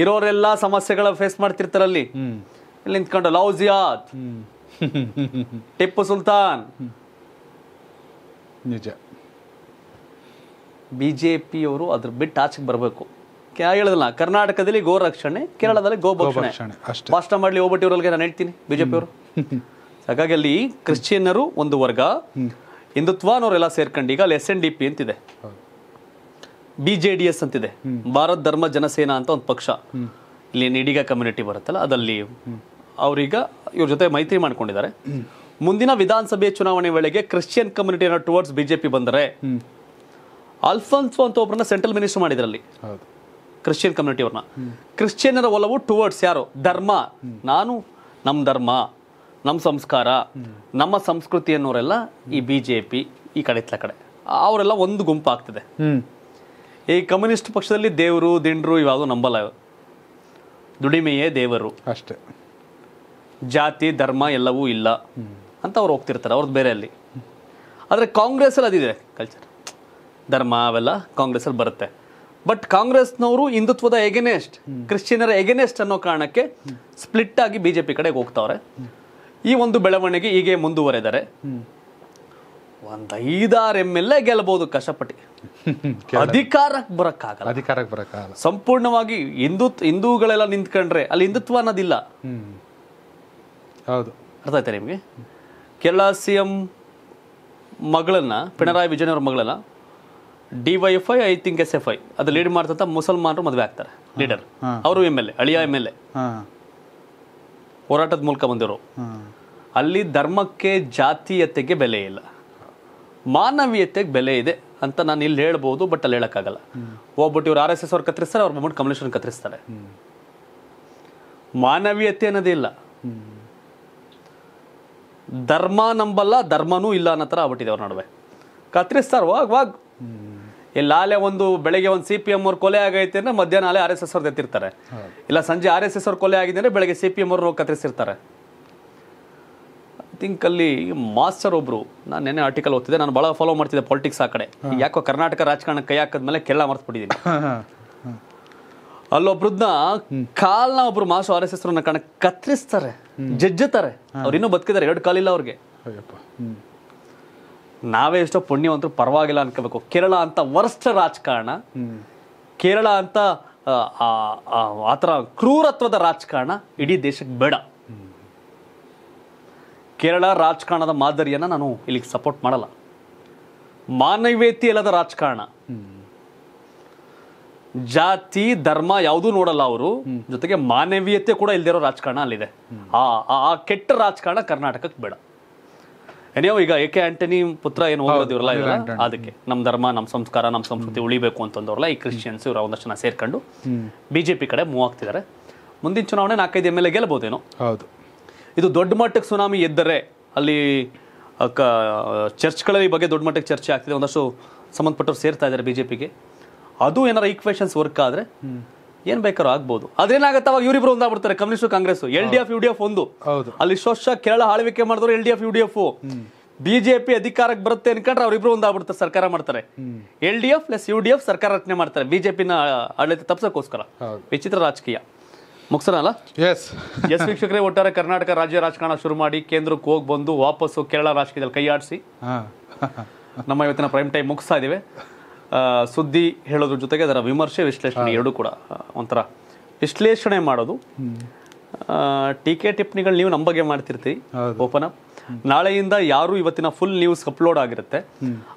ಇರೋರೆಲ್ಲ ಸಮಸ್ಯೆಗಳ ಫೇಸ್ ಮಾಡ್ತಿರ್ತಾರಲ್ಲಿ ಅಲ್ಲಿ ನಿಂತ್ಕೊಂಡು ಲವ್ ಜಿಯಾತ್ *laughs* ಟಿಪ್ಪು ಸುಲ್ತಾನ್ ನಿಜ ಬಿಜೆಪಿ ಅವರು ಅದ್ರ ಬಿಟ್ಟು ಆಚೆಗೆ ಬರಬೇಕು ಹೇಳಿದಲ್ಲ ಕರ್ನಾಟಕದಲ್ಲಿ ಗೋ ರಕ್ಷಣೆ ಕೇರಳದಲ್ಲಿ ಗೋ ಭಕ್ಷಣೆ ಭಾಷಣ ಮಾಡಲಿ ಹೋಗ್ಬಿಟ್ಟಿವ್ರಲ್ಗೆ ನಾನು ಹೇಳ್ತೀನಿ ಅವರು *laughs* ಹಾಗಾಗಿ ಅಲ್ಲಿ ಕ್ರಿಶ್ಚಿಯನ್ನರು ಒಂದು ವರ್ಗ ಹಿಂದುತ್ವ ಅನ್ನೋರೆಲ್ಲ ಸೇರ್ಕೊಂಡು ಈಗ ಅಲ್ಲಿ ಎಸ್ ಎನ್ ಡಿ ಪಿ ಅಂತಿದೆ ಬಿ ಜೆ ಡಿ ಎಸ್ ಅಂತಿದೆ ಭಾರತ್ ಧರ್ಮ ಜನಸೇನಾ ಅಂತ ಒಂದು ಪಕ್ಷ ಇಲ್ಲಿ ನಿಡಿಗ ಕಮ್ಯುನಿಟಿ ಬರುತ್ತಲ್ಲ ಅದಲ್ಲಿ ಅವರೀಗ ಇವ್ರ ಜೊತೆ ಮೈತ್ರಿ ಮಾಡ್ಕೊಂಡಿದ್ದಾರೆ ಮುಂದಿನ ವಿಧಾನಸಭೆ ಚುನಾವಣೆ ವೇಳೆಗೆ ಕ್ರಿಶ್ಚಿಯನ್ ಕಮ್ಯುನಿಟಿ ಟುವರ್ಡ್ಸ್ ಬಿಜೆಪಿ ಬಂದರೆ ಅಲ್ಫಾನ್ಸೋ ಅಂತ ಒಬ್ಬರನ್ನ ಸೆಂಟ್ರಲ್ ಮಿನಿಸ್ಟರ್ ಮಾಡಿದ್ರಲ್ಲಿ ಕ್ರಿಶ್ಚಿಯನ್ ಕಮ್ಯುನಿಟಿ ಅವ್ರನ್ನ ಕ್ರಿಶ್ಚಿಯನ್ನರ ಒಲವು ಟುವರ್ಡ್ಸ್ ಯಾರು ಧರ್ಮ ನಾನು ನಮ್ಮ ಧರ್ಮ ನಮ್ಮ ಸಂಸ್ಕಾರ ನಮ್ಮ ಸಂಸ್ಕೃತಿ ಅನ್ನೋರೆಲ್ಲ ಈ ಬಿ ಜೆ ಪಿ ಈ ಕಡೆತ್ಲ ಕಡೆ ಅವರೆಲ್ಲ ಒಂದು ಗುಂಪು ಆಗ್ತದೆ ಈ ಕಮ್ಯುನಿಸ್ಟ್ ಪಕ್ಷದಲ್ಲಿ ದೇವರು ದಿಂಡ್ರು ಇವಾಗ ನಂಬಲ್ಲ ದುಡಿಮೆಯೇ ದೇವರು ಅಷ್ಟೇ ಜಾತಿ ಧರ್ಮ ಎಲ್ಲವೂ ಇಲ್ಲ ಅಂತ ಅವ್ರು ಹೋಗ್ತಿರ್ತಾರೆ ಅವ್ರದ್ದು ಬೇರೆ ಅಲ್ಲಿ ಆದರೆ ಕಾಂಗ್ರೆಸ್ಸಲ್ಲಿ ಅದಿದೆ ಕಲ್ಚರ್ ಧರ್ಮ ಅವೆಲ್ಲ ಕಾಂಗ್ರೆಸ್ಸಲ್ಲಿ ಬರುತ್ತೆ ಬಟ್ ಕಾಂಗ್ರೆಸ್ನವರು ಹಿಂದುತ್ವದ ಎಗೆನೆಸ್ಟ್ ಕ್ರಿಶ್ಚಿಯನರ ಎಗೆನೆಸ್ಟ್ ಅನ್ನೋ ಕಾರಣಕ್ಕೆ ಸ್ಪ್ಲಿಟ್ ಆಗಿ ಬಿ ಜೆ ಪಿ ಕಡೆಗೆ ಹೋಗ್ತಾವ್ರೆ ಈ ಒಂದು ಬೆಳವಣಿಗೆ ಹೀಗೆ ಮುಂದುವರೆದರೆ ಒಂದು ಐದಾರು ಎಂ ಎಲ್ ಎ ಗೆಲ್ಲಬಹುದು ಕಷ್ಟಪಟ್ಟು *laughs* ಅಧಿಕಾರಕ್ಕೆ ಬರಕ್ಕಾಗಲ್ಲ ಅಧಿಕಾರಕ್ಕೆ ಬರಕ್ಕಾಗಲ್ಲ ಸಂಪೂರ್ಣವಾಗಿ ಹಿಂದೂ ಹಿಂದೂಗಳೆಲ್ಲ ನಿಂತ್ಕೊಂಡ್ರೆ ಅಲ್ಲಿ ಹಿಂದುತ್ವ ಅನ್ನೋದಿಲ್ಲ ಹೌದು ಅರ್ಥ ಆಯ್ತಾ ನಿಮಗೆ ಕೇರಳ ಸಿ ಎಂ ಮಗಳನ್ನ ಪಿಣರಾಯಿ ವಿಜಯನ್ ಅವ್ರ ಮಗಳನ್ನ D Y F I I think S F I ಅದು ಲೀಡ್ ಮಾಡ್ತಂತ ಮುಸಲ್ಮಾನರು ಮದುವೆ ಆಗ್ತಾರೆ ಲೀಡರ್ ಅವರು ಎಮ್ ಎಲ್ ಎ ಅಳಿಯ ಎಮ್ ಎಲ್ ಎ ಹೋರಾಟದ ಮೂಲಕ ಬಂದಿರೋ ಅಲ್ಲಿ ಧರ್ಮಕ್ಕೆ ಜಾತೀಯತೆಗೆ ಬೆಲೆ ಇಲ್ಲ ಮಾನವೀಯತೆಗೆ ಬೆಲೆ ಇದೆ ಅಂತ ನಾನು ಇಲ್ಲಿ ಹೇಳ್ಬೋದು ಬಟ್ ಅಲ್ಲಿ ಹೇಳೋಕ್ಕಾಗಲ್ಲ ಹೋಗ್ಬಿಟ್ಟು ಇವ್ರು ಆರ್ ಎಸ್ ಎಸ್ ಅವ್ರು ಕತ್ತರಿಸ್ತಾರೆ ಅವ್ರು ಬಂದ್ಬಿಟ್ಟು ಕತ್ತರಿಸ್ತಾರೆ ಮಾನವೀಯತೆ ಅನ್ನೋದೇ ಇಲ್ಲ ಧರ್ಮ ನಂಬಲ್ಲ ಧರ್ಮನೂ ಇಲ್ಲ ಅನ್ನೋ ಥರ ಆಗ್ಬಿಟ್ಟಿದೆ ಅವ್ರ ನಡುವೆ ಕತ್ತರಿಸ್ತಾರ ವಾಗ್ ವಾಗ್ ಇಲ್ಲಾಲೆ ಒಂದು ಬೆಳಗ್ಗೆ ಒಂದು ಸಿ ಪಿ ಎಂ ಅವ್ರು ಕೊಲೆ ಆಗೈತೆ ಅಂದ್ರೆ ಮಧ್ಯಾಹ್ನ ಅಲ್ಲೇ ಆರ್ ಎಸ್ ಎಸ್ ಅವ್ರದ್ದು ಎತ್ತಿರ್ತಾರೆ ಇಲ್ಲ ಸಂಜೆ ಆರ್ ಎಸ್ ಎಸ್ ಅವ್ರು ಕೊಲೆ ಆಗಿದೆ ಅಂದರೆ ಬೆಳಗ್ಗೆ ಸಿ ಪಿ ಎಂ ಅವ್ರು ಕತ್ತರಿಸಿರ್ತಾರೆ ತಿಂಕ್ ಅಲ್ಲಿ ಮಾಸ್ಟರ್ ಒಬ್ರು ನಾನು ನೆನ್ನೆ ಆರ್ಟಿಕಲ್ ಓದ್ತಿದ್ದೆ ನಾನು ಭಾಳ ಫಾಲೋ ಮಾಡ್ತಿದ್ದೆ ಪಾಲಿಟಿಕ್ಸ್ ಆ ಕಡೆ ಯಾಕೋ ಕರ್ನಾಟಕ ರಾಜಕಾರಣ ಕೈ ಮೇಲೆ ಕೆಲ ಮರ್ತ್ಬಿಟ್ಟಿದ್ದೀನಿ ಅಲ್ಲೊಬ್ರದ್ನ ಕಾಲ್ನ ಒಬ್ರು ಮಾಸು ಆರ್ ಎಸ್ ಎಸ್ ಕಣ ಕತ್ತರಿಸ್ತಾರೆ ಜಜ್ಜುತ್ತಾರೆ ಅವ್ರು ಇನ್ನೂ ಬದುಕಿದ್ದಾರೆ ಎರಡು ಕಾಲಿಲ್ಲ ಅವ್ರಿಗೆ ನಾವೇ ಎಷ್ಟೋ ಪುಣ್ಯವಂತರು ಪರವಾಗಿಲ್ಲ ಅನ್ಕೋಬೇಕು ಕೇರಳ ಅಂತ ವರ್ಷ ರಾಜಕಾರಣ ಕೇರಳ ಅಂತ ಆ ಥರ ಕ್ರೂರತ್ವದ ರಾಜಕಾರಣ ಇಡೀ ದೇಶಕ್ಕೆ ಬೇಡ ಕೇರಳ ರಾಜಕಾರಣದ ಮಾದರಿಯನ್ನು ನಾನು ಇಲ್ಲಿಗೆ ಸಪೋರ್ಟ್ ಮಾಡಲ್ಲ ಮಾನವೀಯತೆ ಇಲ್ಲದ ರಾಜಕಾರಣ ಜಾತಿ ಧರ್ಮ ಯಾವುದೂ ನೋಡಲ್ಲ ಅವರು ಜೊತೆಗೆ ಮಾನವೀಯತೆ ಕೂಡ ಇಲ್ದಿರೋ ರಾಜಕಾರಣ ಅಲ್ಲಿದೆ ಆ ಕೆಟ್ಟ ರಾಜಕಾರಣ ಕರ್ನಾಟಕಕ್ಕೆ ಬೇಡ ಏನೇ ಈಗ ಎ ಕೆ ಆಂಟನಿ ಪುತ್ರ ಏನು ಓದೋದಿವ್ರಲ್ಲ ಅದಕ್ಕೆ ನಮ್ಮ ಧರ್ಮ ನಮ್ಮ ಸಂಸ್ಕಾರ ನಮ್ಮ ಸಂಸ್ಕೃತಿ ಉಳಿಬೇಕು ಅಂತಂದವ್ರಲ್ಲ ಈ ಕ್ರಿಶ್ಚಿಯನ್ಸ್ ಇವ್ರ ಒಂದಷ್ಟು ಜನ ಸೇರ್ಕೊಂಡು ಬಿಜೆಪಿ ಕಡೆ ಮೂವ್ ಆಗ್ತಿದ್ದಾರೆ ಮುಂದಿನ ಚುನಾವಣೆ ನಾಲ್ಕೈದು ಎಮ್ ಎಲ್ ಎ ಹೌದು ಇದು ದೊಡ್ಡ ಮಟ್ಟಕ್ಕೆ ಸುನಾಮಿ ಎದ್ದರೆ ಅಲ್ಲಿ ಕ ಚರ್ಚ್ಗಳ ಬಗ್ಗೆ ದೊಡ್ಡ ಮಟ್ಟಕ್ಕೆ ಚರ್ಚೆ ಆಗ್ತಿದೆ ಒಂದಷ್ಟು ಸಂಬಂಧಪಟ್ಟವ್ರು ಸೇರ್ತಾ ಇದ್ದಾರೆ ಬಿಜೆಪಿಗೆ ಅದು ಏನಾರ ಈಕ್ವೇಷನ್ಸ್ ವರ್ಕ್ ಆದರೆ ಏನ್ ಬೇಕಾರು ಆಗ್ಬೋದು ಅದೇನಾಗುತ್ತೆ ಅವಾಗ ಇವರಿಬ್ರು ಒಂದಾಗ್ಬಿಡ್ತಾರೆ communist Congress L D F U D F ಒಂದು ಅಲ್ಲಿ ಶೋಷ ಕೇರಳ ಆಳ್ವಿಕೆ ಮಾಡಿದ್ರು L D F U D F BJP ಅಧಿಕಾರಕ್ಕೆ ಬರುತ್ತೆ ಅನ್ಕೊಂಡ್ರೆ ಅವ್ರಿಬ್ರು ಒಂದಾಗ್ಬಿಡ್ತಾರೆ ಸರ್ಕಾರ ಮಾಡ್ತಾರೆ L D F plus U D F ಸರ್ಕಾರ ರಚನೆ ಮಾಡ್ತಾರೆ ಬಿಜೆಪಿನ ಆಡಳಿತ ತಪ್ಪಸಕ್ಕೋಸ್ಕರ ವಿಚಿತ್ರ ರಾಜಕೀಯ ಅಲ್ಲ ಎಸ್ *laughs* ಎಸ್ ವೀಕ್ಷಕರೇ ಒಟ್ಟಾರೆ ಕರ್ನಾಟಕ ರಾಜ್ಯ ರಾಜಕಾರಣ ಶುರು ಮಾಡಿ ಕೇಂದ್ರಕ್ಕೆ ಹೋಗಿ ಬಂದು ವಾಪಸ್ಸು ಕೇರಳ ರಾಜಕೀಯದಲ್ಲಿ ಕೈಯಾಡಿಸಿ ನಮ್ಮ ಇವತ್ತಿನ ಪ್ರೈಮ್ ಟೈಮ್ ಮುಗಿಸ್ತಾ ಇದ್ದೀವಿ *laughs* ಸುದ್ದಿ ಹೇಳೋದ್ರ ಜೊತೆಗೆ ಅದರ ವಿಮರ್ಶೆ ವಿಶ್ಲೇಷಣೆ ಎರಡೂ ಕೂಡ ಒಂಥರ ವಿಶ್ಲೇಷಣೆ ಮಾಡೋದು ಟೀಕೆ ಟಿಪ್ಪಣಿಗಳು ನೀವು ನಮ್ಮ ಬಗ್ಗೆ ಮಾಡ್ತಿರ್ತೀರಿ ಓಪನ್ ಅಪ್ ನಾಳೆಯಿಂದ ಯಾರು ಇವತ್ತಿನ ಫುಲ್ ನ್ಯೂಸ್ ಅಪ್ಲೋಡ್ ಆಗಿರುತ್ತೆ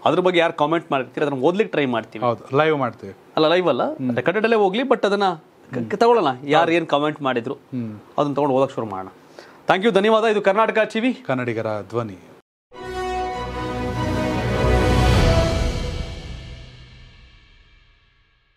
ಅದ್ರ ಬಗ್ಗೆ ಯಾರು ಕಾಮೆಂಟ್ ಮಾಡಿರ್ತೀರಿ ಅದನ್ನ ಓದ್ಲಿಕ್ಕೆ ಟ್ರೈ ಮಾಡ್ತೀವಿ ಲೈವ್ ಮಾಡ್ತೀವಿ ಅಲ್ಲ ಲೈವ್ ಅಲ್ಲ ರೆಕಾರ್ಡೆಡ್ ಅಲ್ಲೇ ಹೋಗ್ಲಿ ಬಟ್ ಅದನ್ನ ತಗೊಳ್ಳೋಣ ಯಾರು ಏನು ಕಾಮೆಂಟ್ ಮಾಡಿದ್ರು ಅದನ್ನ ತಗೊಂಡು ಓದಕ್ಕೆ ಶುರು ಮಾಡೋಣ ಥ್ಯಾಂಕ್ ಯು ಧನ್ಯವಾದ ಇದು ಕರ್ನಾಟಕ ಟಿವಿ ಕನ್ನಡಿಗರ ಧ್ವನಿ